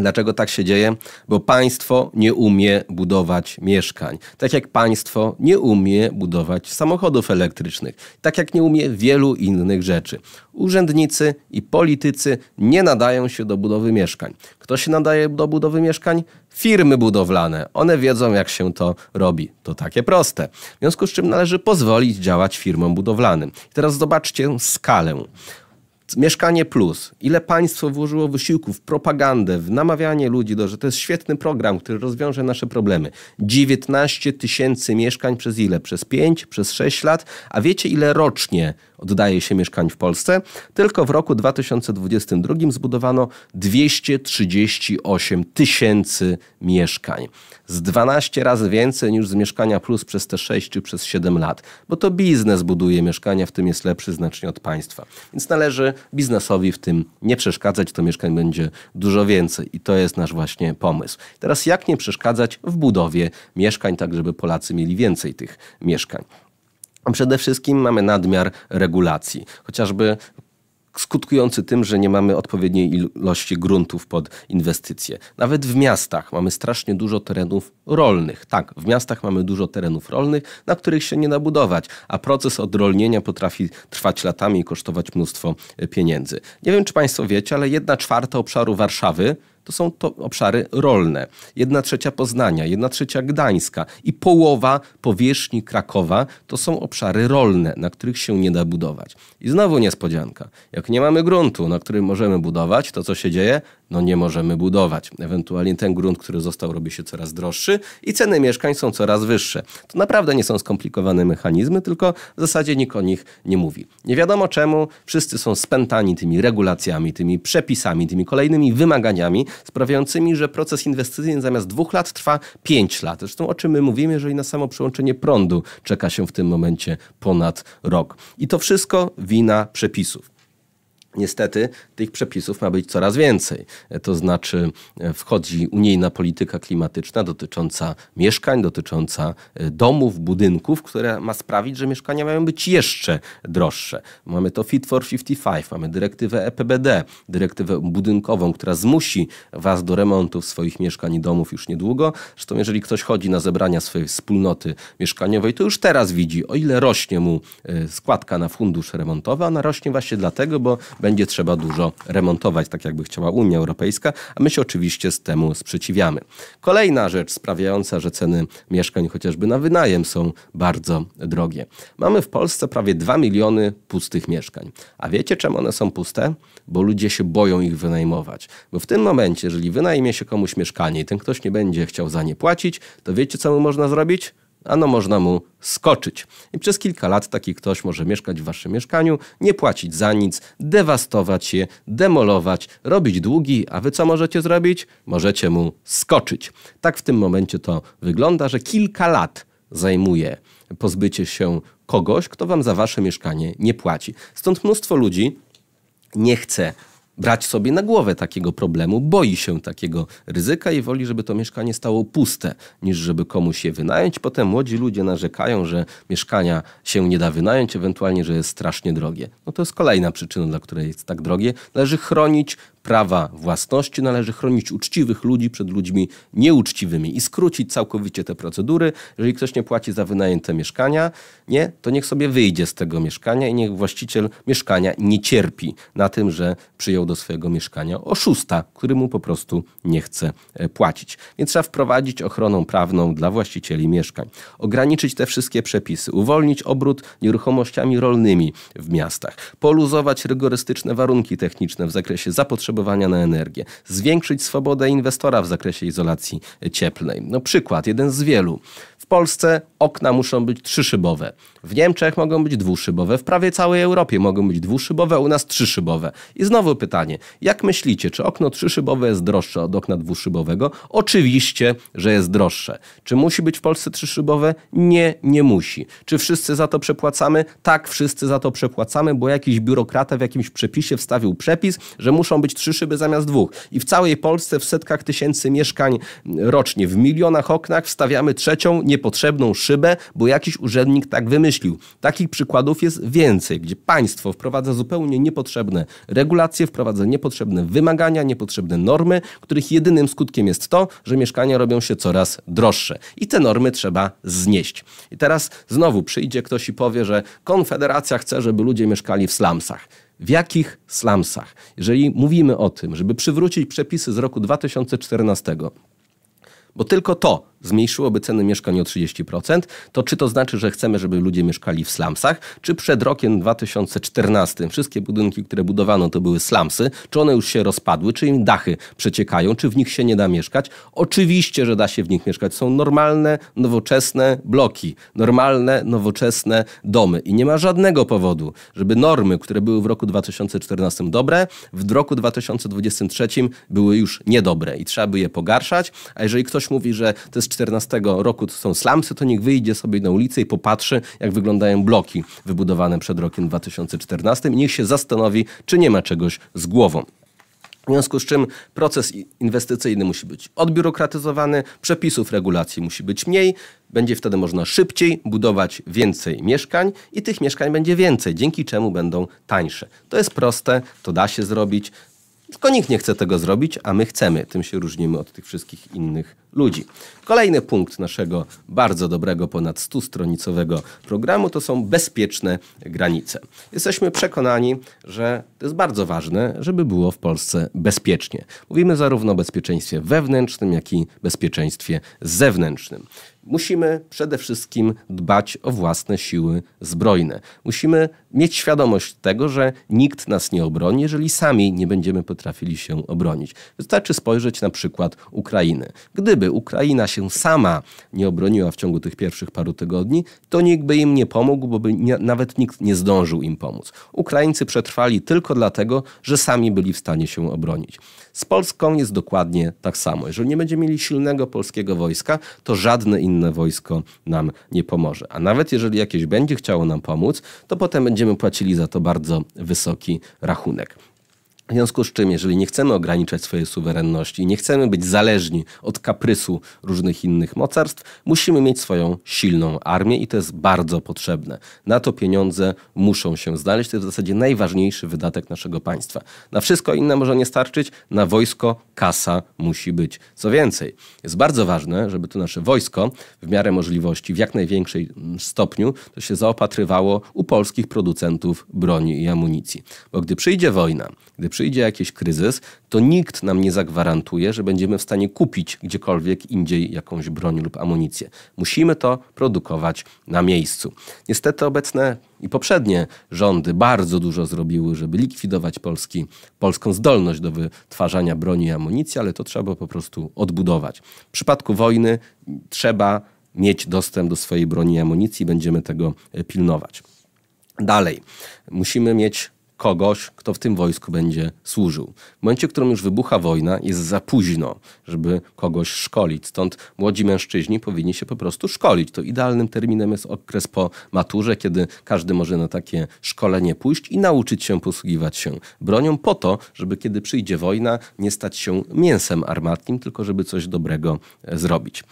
Dlaczego tak się dzieje? Bo państwo nie umie budować mieszkań. Tak jak państwo nie umie budować samochodów elektrycznych. Tak jak nie umie wielu innych rzeczy. Urzędnicy i politycy nie nadają się do budowy mieszkań. Kto się nadaje do budowy mieszkań? Firmy budowlane. One wiedzą, jak się to robi. To takie proste. W związku z czym należy pozwolić działać firmom budowlanym. I teraz zobaczcie skalę. Mieszkanie Plus. Ile państwo włożyło wysiłków w propagandę, w namawianie ludzi, do, że to jest świetny program, który rozwiąże nasze problemy. 19 tysięcy mieszkań przez ile? Przez 5, przez 6 lat. A wiecie, ile rocznie oddaje się mieszkań w Polsce? Tylko w roku 2022 zbudowano 238 tysięcy mieszkań z 12 razy więcej niż z Mieszkania Plus przez te 6 czy przez 7 lat, bo to biznes buduje mieszkania, w tym jest lepszy znacznie od państwa. Więc należy biznesowi w tym nie przeszkadzać, to mieszkań będzie dużo więcej i to jest nasz właśnie pomysł. Teraz jak nie przeszkadzać w budowie mieszkań, tak żeby Polacy mieli więcej tych mieszkań? Przede wszystkim mamy nadmiar regulacji. Chociażby skutkujący tym, że nie mamy odpowiedniej ilości gruntów pod inwestycje. Nawet w miastach mamy strasznie dużo terenów rolnych. Tak, w miastach mamy dużo terenów rolnych, na których się nie nabudować, a proces odrolnienia potrafi trwać latami i kosztować mnóstwo e, pieniędzy. Nie wiem, czy Państwo wiecie, ale jedna czwarta obszaru Warszawy to są to obszary rolne. Jedna trzecia Poznania, jedna trzecia Gdańska i połowa powierzchni Krakowa to są obszary rolne, na których się nie da budować. I znowu niespodzianka. Jak nie mamy gruntu, na którym możemy budować, to co się dzieje? No nie możemy budować. Ewentualnie ten grunt, który został, robi się coraz droższy i ceny mieszkań są coraz wyższe. To naprawdę nie są skomplikowane mechanizmy, tylko w zasadzie nikt o nich nie mówi. Nie wiadomo czemu wszyscy są spętani tymi regulacjami, tymi przepisami, tymi kolejnymi wymaganiami, sprawiającymi, że proces inwestycyjny zamiast dwóch lat trwa pięć lat. Zresztą o czym my mówimy, jeżeli na samo przyłączenie prądu czeka się w tym momencie ponad rok. I to wszystko wina przepisów. Niestety tych przepisów ma być coraz więcej. E, to znaczy e, wchodzi unijna polityka klimatyczna dotycząca mieszkań, dotycząca e, domów, budynków, która ma sprawić, że mieszkania mają być jeszcze droższe. Mamy to Fit for 55, mamy dyrektywę EPBD, dyrektywę budynkową, która zmusi Was do remontów swoich mieszkań i domów już niedługo. Zresztą jeżeli ktoś chodzi na zebrania swojej wspólnoty mieszkaniowej, to już teraz widzi, o ile rośnie mu składka na fundusz remontowy, ona rośnie właśnie dlatego, bo będzie trzeba dużo remontować, tak jakby chciała Unia Europejska, a my się oczywiście z temu sprzeciwiamy. Kolejna rzecz sprawiająca, że ceny mieszkań chociażby na wynajem są bardzo drogie. Mamy w Polsce prawie 2 miliony pustych mieszkań. A wiecie czemu one są puste? Bo ludzie się boją ich wynajmować. Bo w tym momencie, jeżeli wynajmie się komuś mieszkanie i ten ktoś nie będzie chciał za nie płacić, to wiecie co mu można zrobić? ano można mu skoczyć. I przez kilka lat taki ktoś może mieszkać w waszym mieszkaniu, nie płacić za nic, dewastować je, demolować, robić długi, a wy co możecie zrobić? Możecie mu skoczyć. Tak w tym momencie to wygląda, że kilka lat zajmuje pozbycie się kogoś, kto wam za wasze mieszkanie nie płaci. Stąd mnóstwo ludzi nie chce brać sobie na głowę takiego problemu, boi się takiego ryzyka i woli, żeby to mieszkanie stało puste, niż żeby komuś je wynająć. Potem młodzi ludzie narzekają, że mieszkania się nie da wynająć, ewentualnie, że jest strasznie drogie. No to jest kolejna przyczyna, dla której jest tak drogie. Należy chronić prawa własności należy chronić uczciwych ludzi przed ludźmi nieuczciwymi i skrócić całkowicie te procedury. Jeżeli ktoś nie płaci za wynajęte mieszkania, nie, to niech sobie wyjdzie z tego mieszkania i niech właściciel mieszkania nie cierpi na tym, że przyjął do swojego mieszkania oszusta, który mu po prostu nie chce e, płacić. Więc trzeba wprowadzić ochronę prawną dla właścicieli mieszkań. Ograniczyć te wszystkie przepisy, uwolnić obrót nieruchomościami rolnymi w miastach, poluzować rygorystyczne warunki techniczne w zakresie zapotrzebowania zapotrzebowania na energię, zwiększyć swobodę inwestora w zakresie izolacji cieplnej. No przykład, jeden z wielu. W Polsce okna muszą być trzyszybowe. W Niemczech mogą być dwuszybowe, w prawie całej Europie mogą być dwuszybowe, u nas trzyszybowe. I znowu pytanie, jak myślicie, czy okno trzyszybowe jest droższe od okna dwuszybowego? Oczywiście, że jest droższe. Czy musi być w Polsce trzyszybowe? Nie, nie musi. Czy wszyscy za to przepłacamy? Tak, wszyscy za to przepłacamy, bo jakiś biurokrata w jakimś przepisie wstawił przepis, że muszą być trzy szyby zamiast dwóch. I w całej Polsce w setkach tysięcy mieszkań rocznie, w milionach oknach wstawiamy trzecią niepotrzebną szybę, bo jakiś urzędnik tak wymyślił. Takich przykładów jest więcej, gdzie państwo wprowadza zupełnie niepotrzebne regulacje, wprowadza niepotrzebne wymagania, niepotrzebne normy, których jedynym skutkiem jest to, że mieszkania robią się coraz droższe. I te normy trzeba znieść. I teraz znowu przyjdzie ktoś i powie, że Konfederacja chce, żeby ludzie mieszkali w slumsach. W jakich slumsach? Jeżeli mówimy o tym, żeby przywrócić przepisy z roku 2014, bo tylko to zmniejszyłoby ceny mieszkań o 30%, to czy to znaczy, że chcemy, żeby ludzie mieszkali w slumsach, czy przed rokiem 2014 wszystkie budynki, które budowano, to były slumsy, czy one już się rozpadły, czy im dachy przeciekają, czy w nich się nie da mieszkać? Oczywiście, że da się w nich mieszkać. Są normalne, nowoczesne bloki, normalne, nowoczesne domy i nie ma żadnego powodu, żeby normy, które były w roku 2014 dobre, w roku 2023 były już niedobre i trzeba by je pogarszać, a jeżeli ktoś mówi, że to jest 14 roku, to są slamsy, to niech wyjdzie sobie na ulicę i popatrzy, jak wyglądają bloki wybudowane przed rokiem 2014 i niech się zastanowi, czy nie ma czegoś z głową. W związku z czym proces inwestycyjny musi być odbiurokratyzowany, przepisów regulacji musi być mniej, będzie wtedy można szybciej budować więcej mieszkań i tych mieszkań będzie więcej, dzięki czemu będą tańsze. To jest proste, to da się zrobić. Tylko nikt nie chce tego zrobić, a my chcemy. Tym się różnimy od tych wszystkich innych ludzi. Kolejny punkt naszego bardzo dobrego, ponad 100-stronicowego programu to są bezpieczne granice. Jesteśmy przekonani, że to jest bardzo ważne, żeby było w Polsce bezpiecznie. Mówimy zarówno o bezpieczeństwie wewnętrznym, jak i bezpieczeństwie zewnętrznym. Musimy przede wszystkim dbać o własne siły zbrojne. Musimy mieć świadomość tego, że nikt nas nie obroni, jeżeli sami nie będziemy potrafili się obronić. Wystarczy spojrzeć na przykład Ukrainy. Gdyby Ukraina się sama nie obroniła w ciągu tych pierwszych paru tygodni, to nikt by im nie pomógł, bo by nie, nawet nikt nie zdążył im pomóc. Ukraińcy przetrwali tylko dlatego, że sami byli w stanie się obronić. Z Polską jest dokładnie tak samo. Jeżeli nie będziemy mieli silnego polskiego wojska, to żadne inne wojsko nam nie pomoże. A nawet jeżeli jakieś będzie chciało nam pomóc, to potem będziemy płacili za to bardzo wysoki rachunek. W związku z czym, jeżeli nie chcemy ograniczać swojej suwerenności, nie chcemy być zależni od kaprysu różnych innych mocarstw, musimy mieć swoją silną armię i to jest bardzo potrzebne. Na to pieniądze muszą się znaleźć. To jest w zasadzie najważniejszy wydatek naszego państwa. Na wszystko inne może nie starczyć, na wojsko kasa musi być. Co więcej, jest bardzo ważne, żeby to nasze wojsko w miarę możliwości, w jak największej mm, stopniu, to się zaopatrywało u polskich producentów broni i amunicji. Bo gdy przyjdzie wojna, gdy przyjdzie jakiś kryzys, to nikt nam nie zagwarantuje, że będziemy w stanie kupić gdziekolwiek indziej jakąś broń lub amunicję. Musimy to produkować na miejscu. Niestety obecne i poprzednie rządy bardzo dużo zrobiły, żeby likwidować Polski, polską zdolność do wytwarzania broni i amunicji, ale to trzeba po prostu odbudować. W przypadku wojny trzeba mieć dostęp do swojej broni i amunicji, będziemy tego pilnować. Dalej, musimy mieć kogoś, kto w tym wojsku będzie służył. W momencie, w którym już wybucha wojna, jest za późno, żeby kogoś szkolić. Stąd młodzi mężczyźni powinni się po prostu szkolić. To idealnym terminem jest okres po maturze, kiedy każdy może na takie szkolenie pójść i nauczyć się posługiwać się bronią po to, żeby kiedy przyjdzie wojna, nie stać się mięsem armatnim, tylko żeby coś dobrego e, zrobić.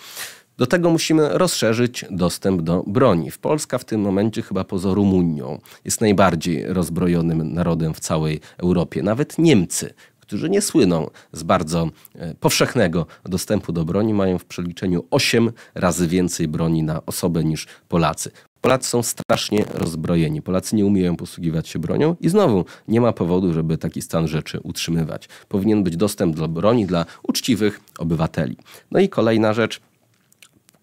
Do tego musimy rozszerzyć dostęp do broni. W Polska w tym momencie chyba poza Rumunią jest najbardziej rozbrojonym narodem w całej Europie. Nawet Niemcy, którzy nie słyną z bardzo e, powszechnego dostępu do broni, mają w przeliczeniu 8 razy więcej broni na osobę niż Polacy. Polacy są strasznie rozbrojeni. Polacy nie umieją posługiwać się bronią i znowu nie ma powodu, żeby taki stan rzeczy utrzymywać. Powinien być dostęp do broni dla uczciwych obywateli. No i kolejna rzecz,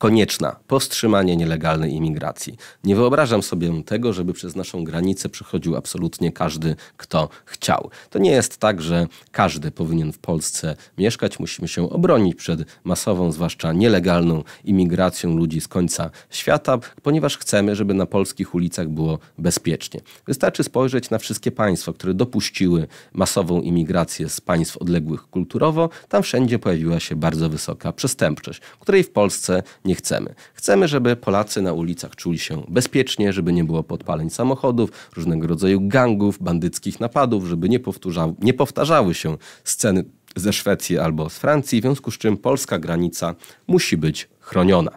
konieczna powstrzymanie nielegalnej imigracji. Nie wyobrażam sobie tego, żeby przez naszą granicę przechodził absolutnie każdy, kto chciał. To nie jest tak, że każdy powinien w Polsce mieszkać. Musimy się obronić przed masową, zwłaszcza nielegalną imigracją ludzi z końca świata, ponieważ chcemy, żeby na polskich ulicach było bezpiecznie. Wystarczy spojrzeć na wszystkie państwa, które dopuściły masową imigrację z państw odległych kulturowo. Tam wszędzie pojawiła się bardzo wysoka przestępczość, której w Polsce nie nie chcemy. Chcemy, żeby Polacy na ulicach czuli się bezpiecznie, żeby nie było podpaleń samochodów, różnego rodzaju gangów, bandyckich napadów, żeby nie, powtórza, nie powtarzały się sceny ze Szwecji albo z Francji, w związku z czym polska granica musi być chroniona.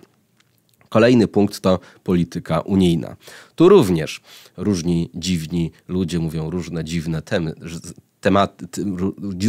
Kolejny punkt to polityka unijna. Tu również różni dziwni ludzie mówią różne dziwne temy, tematy,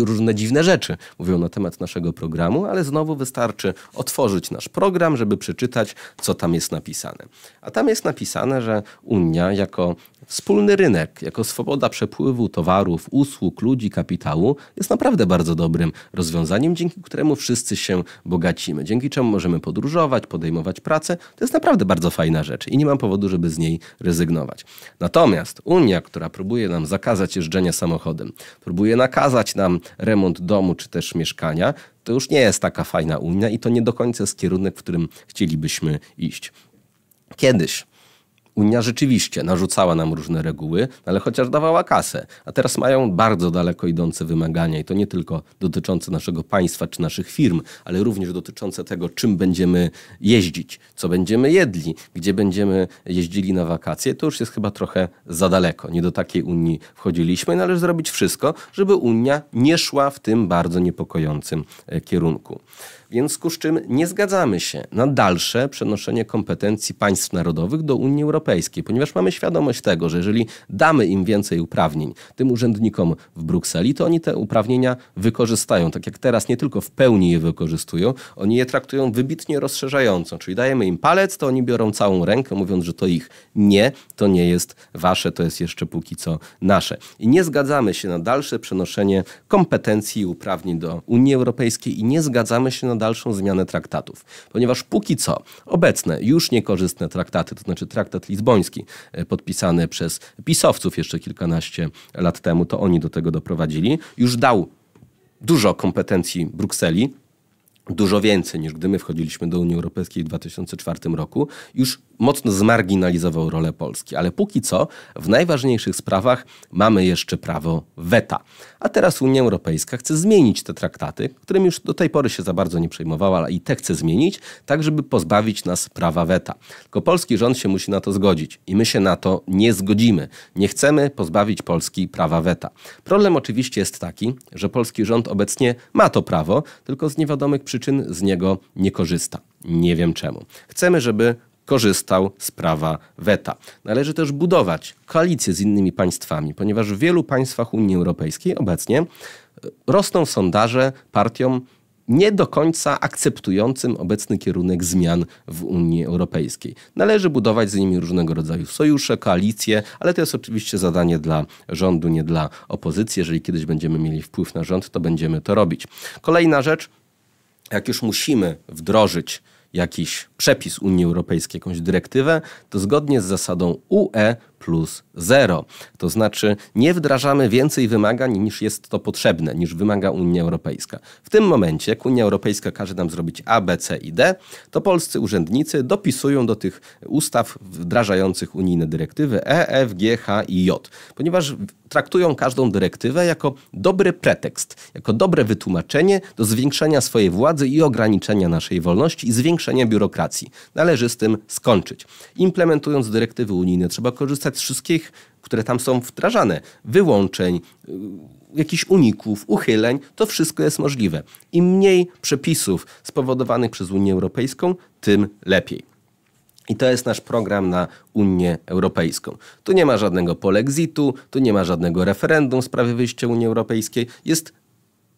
różne dziwne rzeczy mówią na temat naszego programu, ale znowu wystarczy otworzyć nasz program, żeby przeczytać, co tam jest napisane. A tam jest napisane, że Unia jako wspólny rynek, jako swoboda przepływu towarów, usług, ludzi, kapitału jest naprawdę bardzo dobrym rozwiązaniem, dzięki któremu wszyscy się bogacimy, dzięki czemu możemy podróżować, podejmować pracę. To jest naprawdę bardzo fajna rzecz i nie mam powodu, żeby z niej rezygnować. Natomiast Unia, która próbuje nam zakazać jeżdżenia samochodem, próbuje nakazać nam remont domu czy też mieszkania, to już nie jest taka fajna Unia i to nie do końca jest kierunek, w którym chcielibyśmy iść. Kiedyś Unia rzeczywiście narzucała nam różne reguły, ale chociaż dawała kasę. A teraz mają bardzo daleko idące wymagania i to nie tylko dotyczące naszego państwa czy naszych firm, ale również dotyczące tego, czym będziemy jeździć, co będziemy jedli, gdzie będziemy jeździli na wakacje. To już jest chyba trochę za daleko. Nie do takiej Unii wchodziliśmy i no należy zrobić wszystko, żeby Unia nie szła w tym bardzo niepokojącym e, kierunku w związku z czym nie zgadzamy się na dalsze przenoszenie kompetencji państw narodowych do Unii Europejskiej, ponieważ mamy świadomość tego, że jeżeli damy im więcej uprawnień, tym urzędnikom w Brukseli, to oni te uprawnienia wykorzystają. Tak jak teraz nie tylko w pełni je wykorzystują, oni je traktują wybitnie rozszerzająco, czyli dajemy im palec, to oni biorą całą rękę, mówiąc, że to ich nie, to nie jest wasze, to jest jeszcze póki co nasze. I nie zgadzamy się na dalsze przenoszenie kompetencji i uprawnień do Unii Europejskiej i nie zgadzamy się na dalszą zmianę traktatów. Ponieważ póki co obecne, już niekorzystne traktaty, to znaczy traktat lizboński e, podpisany przez pisowców jeszcze kilkanaście lat temu, to oni do tego doprowadzili, już dał dużo kompetencji Brukseli dużo więcej niż gdy my wchodziliśmy do Unii Europejskiej w 2004 roku, już mocno zmarginalizował rolę Polski. Ale póki co w najważniejszych sprawach mamy jeszcze prawo weta. A teraz Unia Europejska chce zmienić te traktaty, którym już do tej pory się za bardzo nie przejmowała, ale i te chce zmienić, tak żeby pozbawić nas prawa weta. Tylko polski rząd się musi na to zgodzić i my się na to nie zgodzimy. Nie chcemy pozbawić Polski prawa weta. Problem oczywiście jest taki, że polski rząd obecnie ma to prawo, tylko z niewiadomych przyczyn przyczyn z niego nie korzysta. Nie wiem czemu. Chcemy, żeby korzystał z prawa weta. Należy też budować koalicje z innymi państwami, ponieważ w wielu państwach Unii Europejskiej obecnie e, rosną sondaże partiom nie do końca akceptującym obecny kierunek zmian w Unii Europejskiej. Należy budować z nimi różnego rodzaju sojusze, koalicje, ale to jest oczywiście zadanie dla rządu, nie dla opozycji. Jeżeli kiedyś będziemy mieli wpływ na rząd, to będziemy to robić. Kolejna rzecz jak już musimy wdrożyć jakiś przepis Unii Europejskiej, jakąś dyrektywę, to zgodnie z zasadą UE plus 0. To znaczy nie wdrażamy więcej wymagań niż jest to potrzebne, niż wymaga Unia Europejska. W tym momencie, jak Unia Europejska każe nam zrobić A, B, C i D, to polscy urzędnicy dopisują do tych ustaw wdrażających unijne dyrektywy E, F, G, H i J, ponieważ traktują każdą dyrektywę jako dobry pretekst, jako dobre wytłumaczenie do zwiększenia swojej władzy i ograniczenia naszej wolności i zwiększenia biurokracji. Należy z tym skończyć. Implementując dyrektywy unijne trzeba korzystać wobec wszystkich, które tam są wdrażane, wyłączeń, y, jakichś uników, uchyleń, to wszystko jest możliwe. Im mniej przepisów spowodowanych przez Unię Europejską, tym lepiej. I to jest nasz program na Unię Europejską. Tu nie ma żadnego polexitu, tu nie ma żadnego referendum w sprawie wyjścia Unii Europejskiej. Jest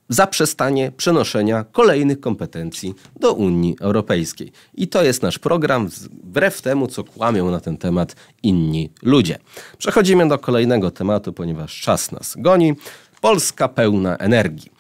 zaprzestanie przenoszenia kolejnych kompetencji do Unii Europejskiej. I to jest nasz program, wbrew temu, co kłamią na ten temat inni ludzie. Przechodzimy do kolejnego tematu, ponieważ czas nas goni. Polska pełna energii.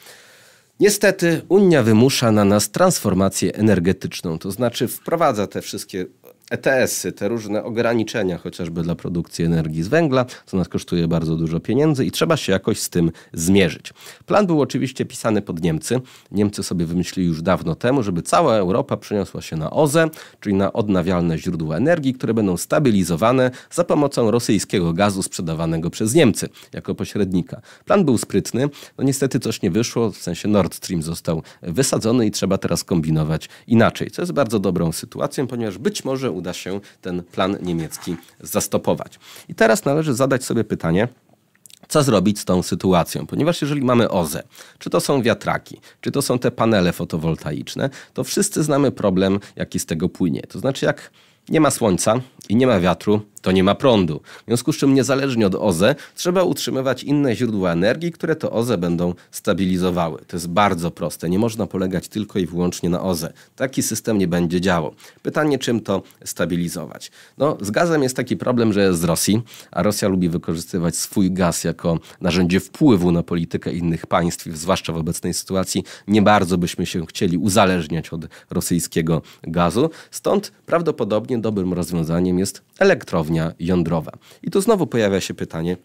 Niestety Unia wymusza na nas transformację energetyczną, to znaczy wprowadza te wszystkie ETS-y, te różne ograniczenia chociażby dla produkcji energii z węgla, co nas kosztuje bardzo dużo pieniędzy i trzeba się jakoś z tym zmierzyć. Plan był oczywiście pisany pod Niemcy. Niemcy sobie wymyślili już dawno temu, żeby cała Europa przeniosła się na OZE, czyli na odnawialne źródła energii, które będą stabilizowane za pomocą rosyjskiego gazu sprzedawanego przez Niemcy jako pośrednika. Plan był sprytny, no niestety coś nie wyszło, w sensie Nord Stream został wysadzony i trzeba teraz kombinować inaczej, co jest bardzo dobrą sytuacją, ponieważ być może uda się ten plan niemiecki zastopować. I teraz należy zadać sobie pytanie, co zrobić z tą sytuacją, ponieważ jeżeli mamy OZE, czy to są wiatraki, czy to są te panele fotowoltaiczne, to wszyscy znamy problem, jaki z tego płynie. To znaczy, jak nie ma słońca i nie ma wiatru, to nie ma prądu. W związku z czym niezależnie od OZE trzeba utrzymywać inne źródła energii, które to OZE będą stabilizowały. To jest bardzo proste. Nie można polegać tylko i wyłącznie na OZE. Taki system nie będzie działał. Pytanie, czym to stabilizować? No, z gazem jest taki problem, że jest z Rosji, a Rosja lubi wykorzystywać swój gaz jako narzędzie wpływu na politykę innych państw, zwłaszcza w obecnej sytuacji. Nie bardzo byśmy się chcieli uzależniać od rosyjskiego gazu. Stąd prawdopodobnie dobrym rozwiązaniem jest elektrownia uzgodnienia jądrowe. I tu znowu pojawia się pytanie,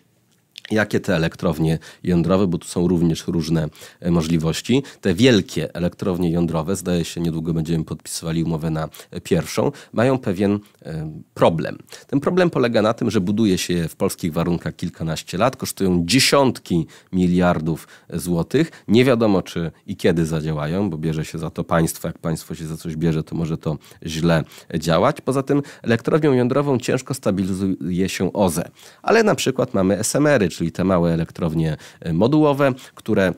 jakie te elektrownie jądrowe, bo tu są również różne e, możliwości. Te wielkie elektrownie jądrowe, zdaje się niedługo będziemy podpisywali umowę na e, pierwszą, mają pewien e, problem. Ten problem polega na tym, że buduje się je w polskich warunkach kilkanaście lat, kosztują dziesiątki miliardów złotych. Nie wiadomo czy i kiedy zadziałają, bo bierze się za to państwo. Jak państwo się za coś bierze, to może to źle działać. Poza tym elektrownią jądrową ciężko stabilizuje się OZE, ale na przykład mamy SMR-y, czyli te małe elektrownie e, modułowe, które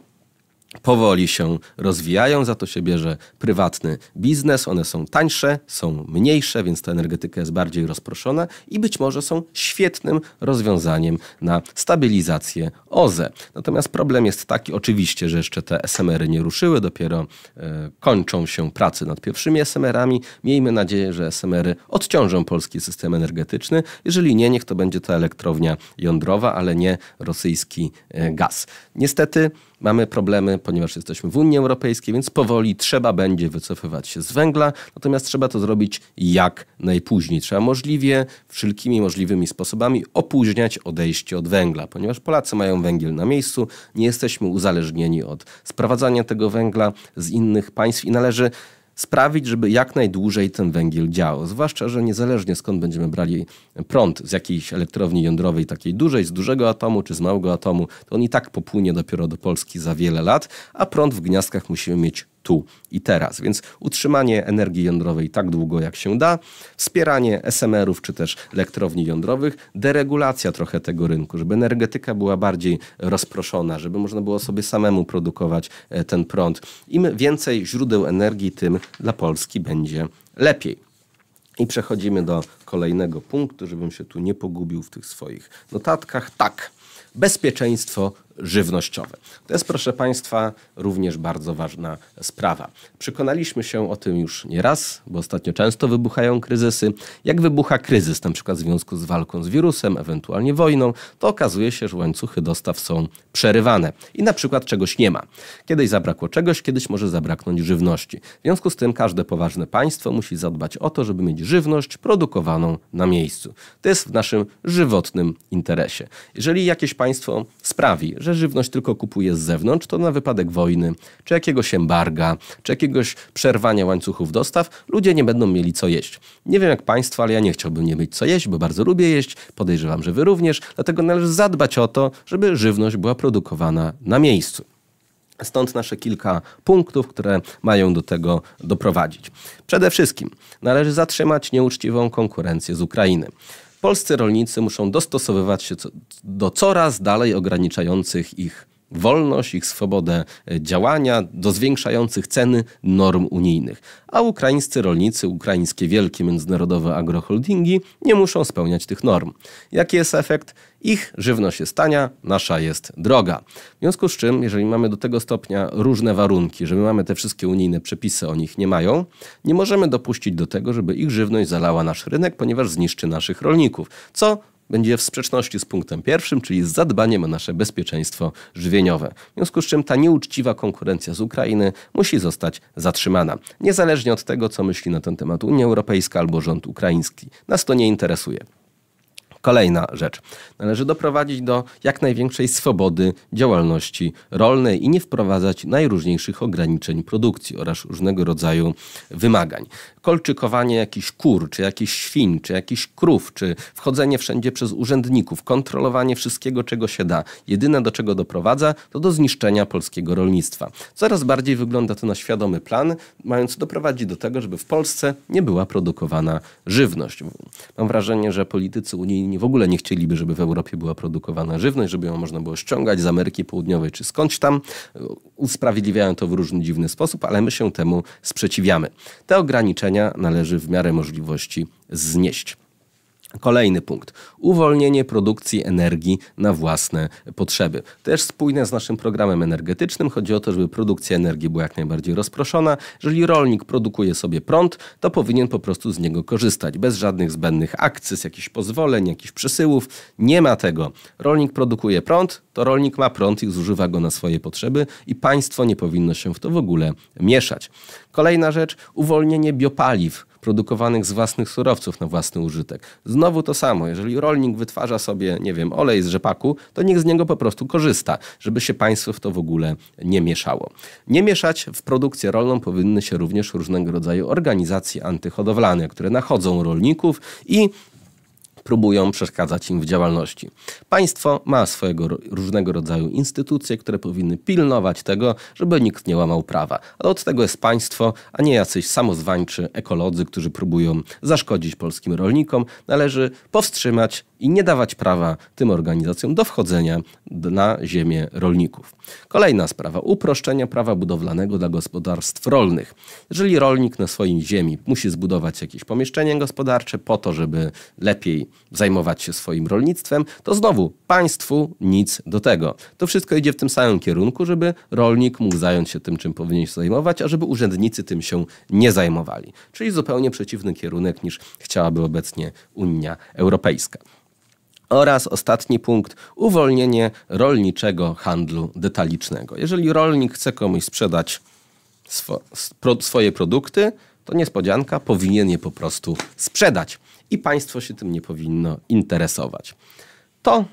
powoli się rozwijają, za to się bierze prywatny biznes, one są tańsze, są mniejsze, więc ta energetyka jest bardziej rozproszona i być może są świetnym rozwiązaniem na stabilizację OZE. Natomiast problem jest taki oczywiście, że jeszcze te SMR-y nie ruszyły, dopiero e, kończą się prace nad pierwszymi SMR-ami. Miejmy nadzieję, że SMR-y odciążą polski system energetyczny. Jeżeli nie, niech to będzie ta elektrownia jądrowa, ale nie rosyjski e, gaz. Niestety Mamy problemy, ponieważ jesteśmy w Unii Europejskiej, więc powoli trzeba będzie wycofywać się z węgla, natomiast trzeba to zrobić jak najpóźniej. Trzeba możliwie wszelkimi możliwymi sposobami opóźniać odejście od węgla, ponieważ Polacy mają węgiel na miejscu, nie jesteśmy uzależnieni od sprowadzania tego węgla z innych państw i należy sprawić, żeby jak najdłużej ten węgiel działał. Zwłaszcza, że niezależnie skąd będziemy brali prąd z jakiejś elektrowni jądrowej takiej dużej, z dużego atomu czy z małego atomu, to on i tak popłynie dopiero do Polski za wiele lat, a prąd w gniazdkach musimy mieć tu i teraz. Więc utrzymanie energii jądrowej tak długo jak się da, wspieranie SMR-ów czy też elektrowni jądrowych, deregulacja trochę tego rynku, żeby energetyka była bardziej rozproszona, żeby można było sobie samemu produkować e, ten prąd. Im więcej źródeł energii, tym dla Polski będzie lepiej. I przechodzimy do kolejnego punktu, żebym się tu nie pogubił w tych swoich notatkach. Tak, bezpieczeństwo żywnościowe. To jest, proszę Państwa, również bardzo ważna sprawa. Przekonaliśmy się o tym już nieraz, bo ostatnio często wybuchają kryzysy. Jak wybucha kryzys, na przykład w związku z walką z wirusem, ewentualnie wojną, to okazuje się, że łańcuchy dostaw są przerywane i na przykład czegoś nie ma. Kiedyś zabrakło czegoś, kiedyś może zabraknąć żywności. W związku z tym każde poważne państwo musi zadbać o to, żeby mieć żywność produkowaną na miejscu. To jest w naszym żywotnym interesie. Jeżeli jakieś państwo sprawi, że żywność tylko kupuje z zewnątrz, to na wypadek wojny, czy jakiegoś embarga, czy jakiegoś przerwania łańcuchów dostaw, ludzie nie będą mieli co jeść. Nie wiem jak Państwo, ale ja nie chciałbym nie mieć co jeść, bo bardzo lubię jeść, podejrzewam, że Wy również, dlatego należy zadbać o to, żeby żywność była produkowana na miejscu. Stąd nasze kilka punktów, które mają do tego doprowadzić. Przede wszystkim należy zatrzymać nieuczciwą konkurencję z Ukrainy polscy rolnicy muszą dostosowywać się do coraz dalej ograniczających ich wolność, ich swobodę działania do zwiększających ceny norm unijnych. A ukraińscy rolnicy, ukraińskie wielkie międzynarodowe agroholdingi nie muszą spełniać tych norm. Jaki jest efekt? Ich żywność jest tania, nasza jest droga. W związku z czym, jeżeli mamy do tego stopnia różne warunki, że my mamy te wszystkie unijne przepisy, o nich nie mają, nie możemy dopuścić do tego, żeby ich żywność zalała nasz rynek, ponieważ zniszczy naszych rolników, co będzie w sprzeczności z punktem pierwszym, czyli z zadbaniem o nasze bezpieczeństwo żywieniowe. W związku z czym ta nieuczciwa konkurencja z Ukrainy musi zostać zatrzymana. Niezależnie od tego, co myśli na ten temat Unia Europejska albo rząd ukraiński. Nas to nie interesuje. Kolejna rzecz. Należy doprowadzić do jak największej swobody działalności rolnej i nie wprowadzać najróżniejszych ograniczeń produkcji oraz różnego rodzaju wymagań. Kolczykowanie jakichś kur, czy jakichś świn, czy jakichś krów, czy wchodzenie wszędzie przez urzędników, kontrolowanie wszystkiego, czego się da. Jedyne, do czego doprowadza, to do zniszczenia polskiego rolnictwa. Coraz bardziej wygląda to na świadomy plan, mający doprowadzić do tego, żeby w Polsce nie była produkowana żywność. Mam wrażenie, że politycy unijni oni w ogóle nie chcieliby, żeby w Europie była produkowana żywność, żeby ją można było ściągać z Ameryki Południowej czy skądś tam. Usprawiedliwiają to w różny dziwny sposób, ale my się temu sprzeciwiamy. Te ograniczenia należy w miarę możliwości znieść. Kolejny punkt. Uwolnienie produkcji energii na własne potrzeby. Też spójne z naszym programem energetycznym. Chodzi o to, żeby produkcja energii była jak najbardziej rozproszona. Jeżeli rolnik produkuje sobie prąd, to powinien po prostu z niego korzystać. Bez żadnych zbędnych akcyz, jakichś pozwoleń, jakichś przesyłów. Nie ma tego. Rolnik produkuje prąd, to rolnik ma prąd i zużywa go na swoje potrzeby i państwo nie powinno się w to w ogóle mieszać. Kolejna rzecz. Uwolnienie biopaliw produkowanych z własnych surowców na własny użytek. Znowu to samo, jeżeli rolnik wytwarza sobie, nie wiem, olej z rzepaku, to niech z niego po prostu korzysta, żeby się państwo w to w ogóle nie mieszało. Nie mieszać w produkcję rolną powinny się również różnego rodzaju organizacje antyhodowlane, które nachodzą rolników i próbują przeszkadzać im w działalności. Państwo ma swojego różnego rodzaju instytucje, które powinny pilnować tego, żeby nikt nie łamał prawa. Ale od tego jest państwo, a nie jacyś samozwańczy ekolodzy, którzy próbują zaszkodzić polskim rolnikom. Należy powstrzymać i nie dawać prawa tym organizacjom do wchodzenia na ziemię rolników. Kolejna sprawa uproszczenia prawa budowlanego dla gospodarstw rolnych. Jeżeli rolnik na swoim ziemi musi zbudować jakieś pomieszczenie gospodarcze po to, żeby lepiej zajmować się swoim rolnictwem, to znowu państwu nic do tego. To wszystko idzie w tym samym kierunku, żeby rolnik mógł zająć się tym, czym powinien się zajmować, a żeby urzędnicy tym się nie zajmowali. Czyli zupełnie przeciwny kierunek niż chciałaby obecnie Unia Europejska. Oraz ostatni punkt, uwolnienie rolniczego handlu detalicznego. Jeżeli rolnik chce komuś sprzedać swoje produkty, to niespodzianka powinien je po prostu sprzedać. I państwo się tym nie powinno interesować. To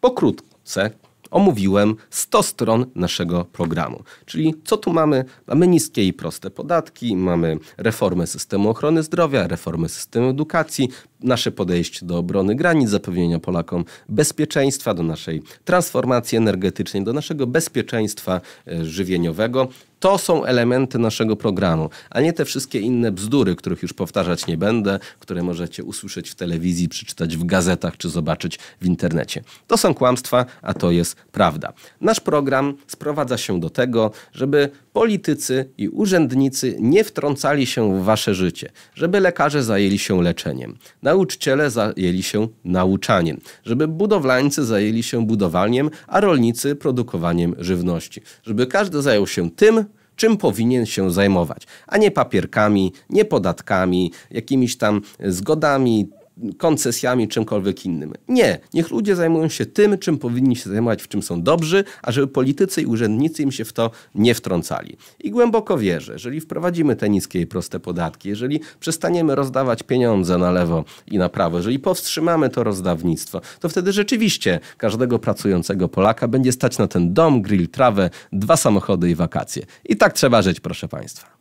pokrótce omówiłem 100 stron naszego programu. Czyli co tu mamy? Mamy niskie i proste podatki, mamy reformę systemu ochrony zdrowia, reformę systemu edukacji, nasze podejście do obrony granic, zapewnienia Polakom bezpieczeństwa, do naszej transformacji energetycznej, do naszego bezpieczeństwa e, żywieniowego to są elementy naszego programu, a nie te wszystkie inne bzdury, których już powtarzać nie będę, które możecie usłyszeć w telewizji, przeczytać w gazetach czy zobaczyć w internecie. To są kłamstwa, a to jest prawda. Nasz program sprowadza się do tego, żeby politycy i urzędnicy nie wtrącali się w wasze życie, żeby lekarze zajęli się leczeniem, nauczyciele zajęli się nauczaniem, żeby budowlańcy zajęli się budowaniem, a rolnicy produkowaniem żywności, żeby każdy zajął się tym, czym powinien się zajmować, a nie papierkami, nie podatkami, jakimiś tam zgodami, koncesjami, czymkolwiek innym. Nie, niech ludzie zajmują się tym, czym powinni się zajmować, w czym są dobrzy, a żeby politycy i urzędnicy im się w to nie wtrącali. I głęboko wierzę, jeżeli wprowadzimy te niskie i proste podatki, jeżeli przestaniemy rozdawać pieniądze na lewo i na prawo, jeżeli powstrzymamy to rozdawnictwo, to wtedy rzeczywiście każdego pracującego Polaka będzie stać na ten dom, grill, trawę, dwa samochody i wakacje. I tak trzeba żyć, proszę Państwa.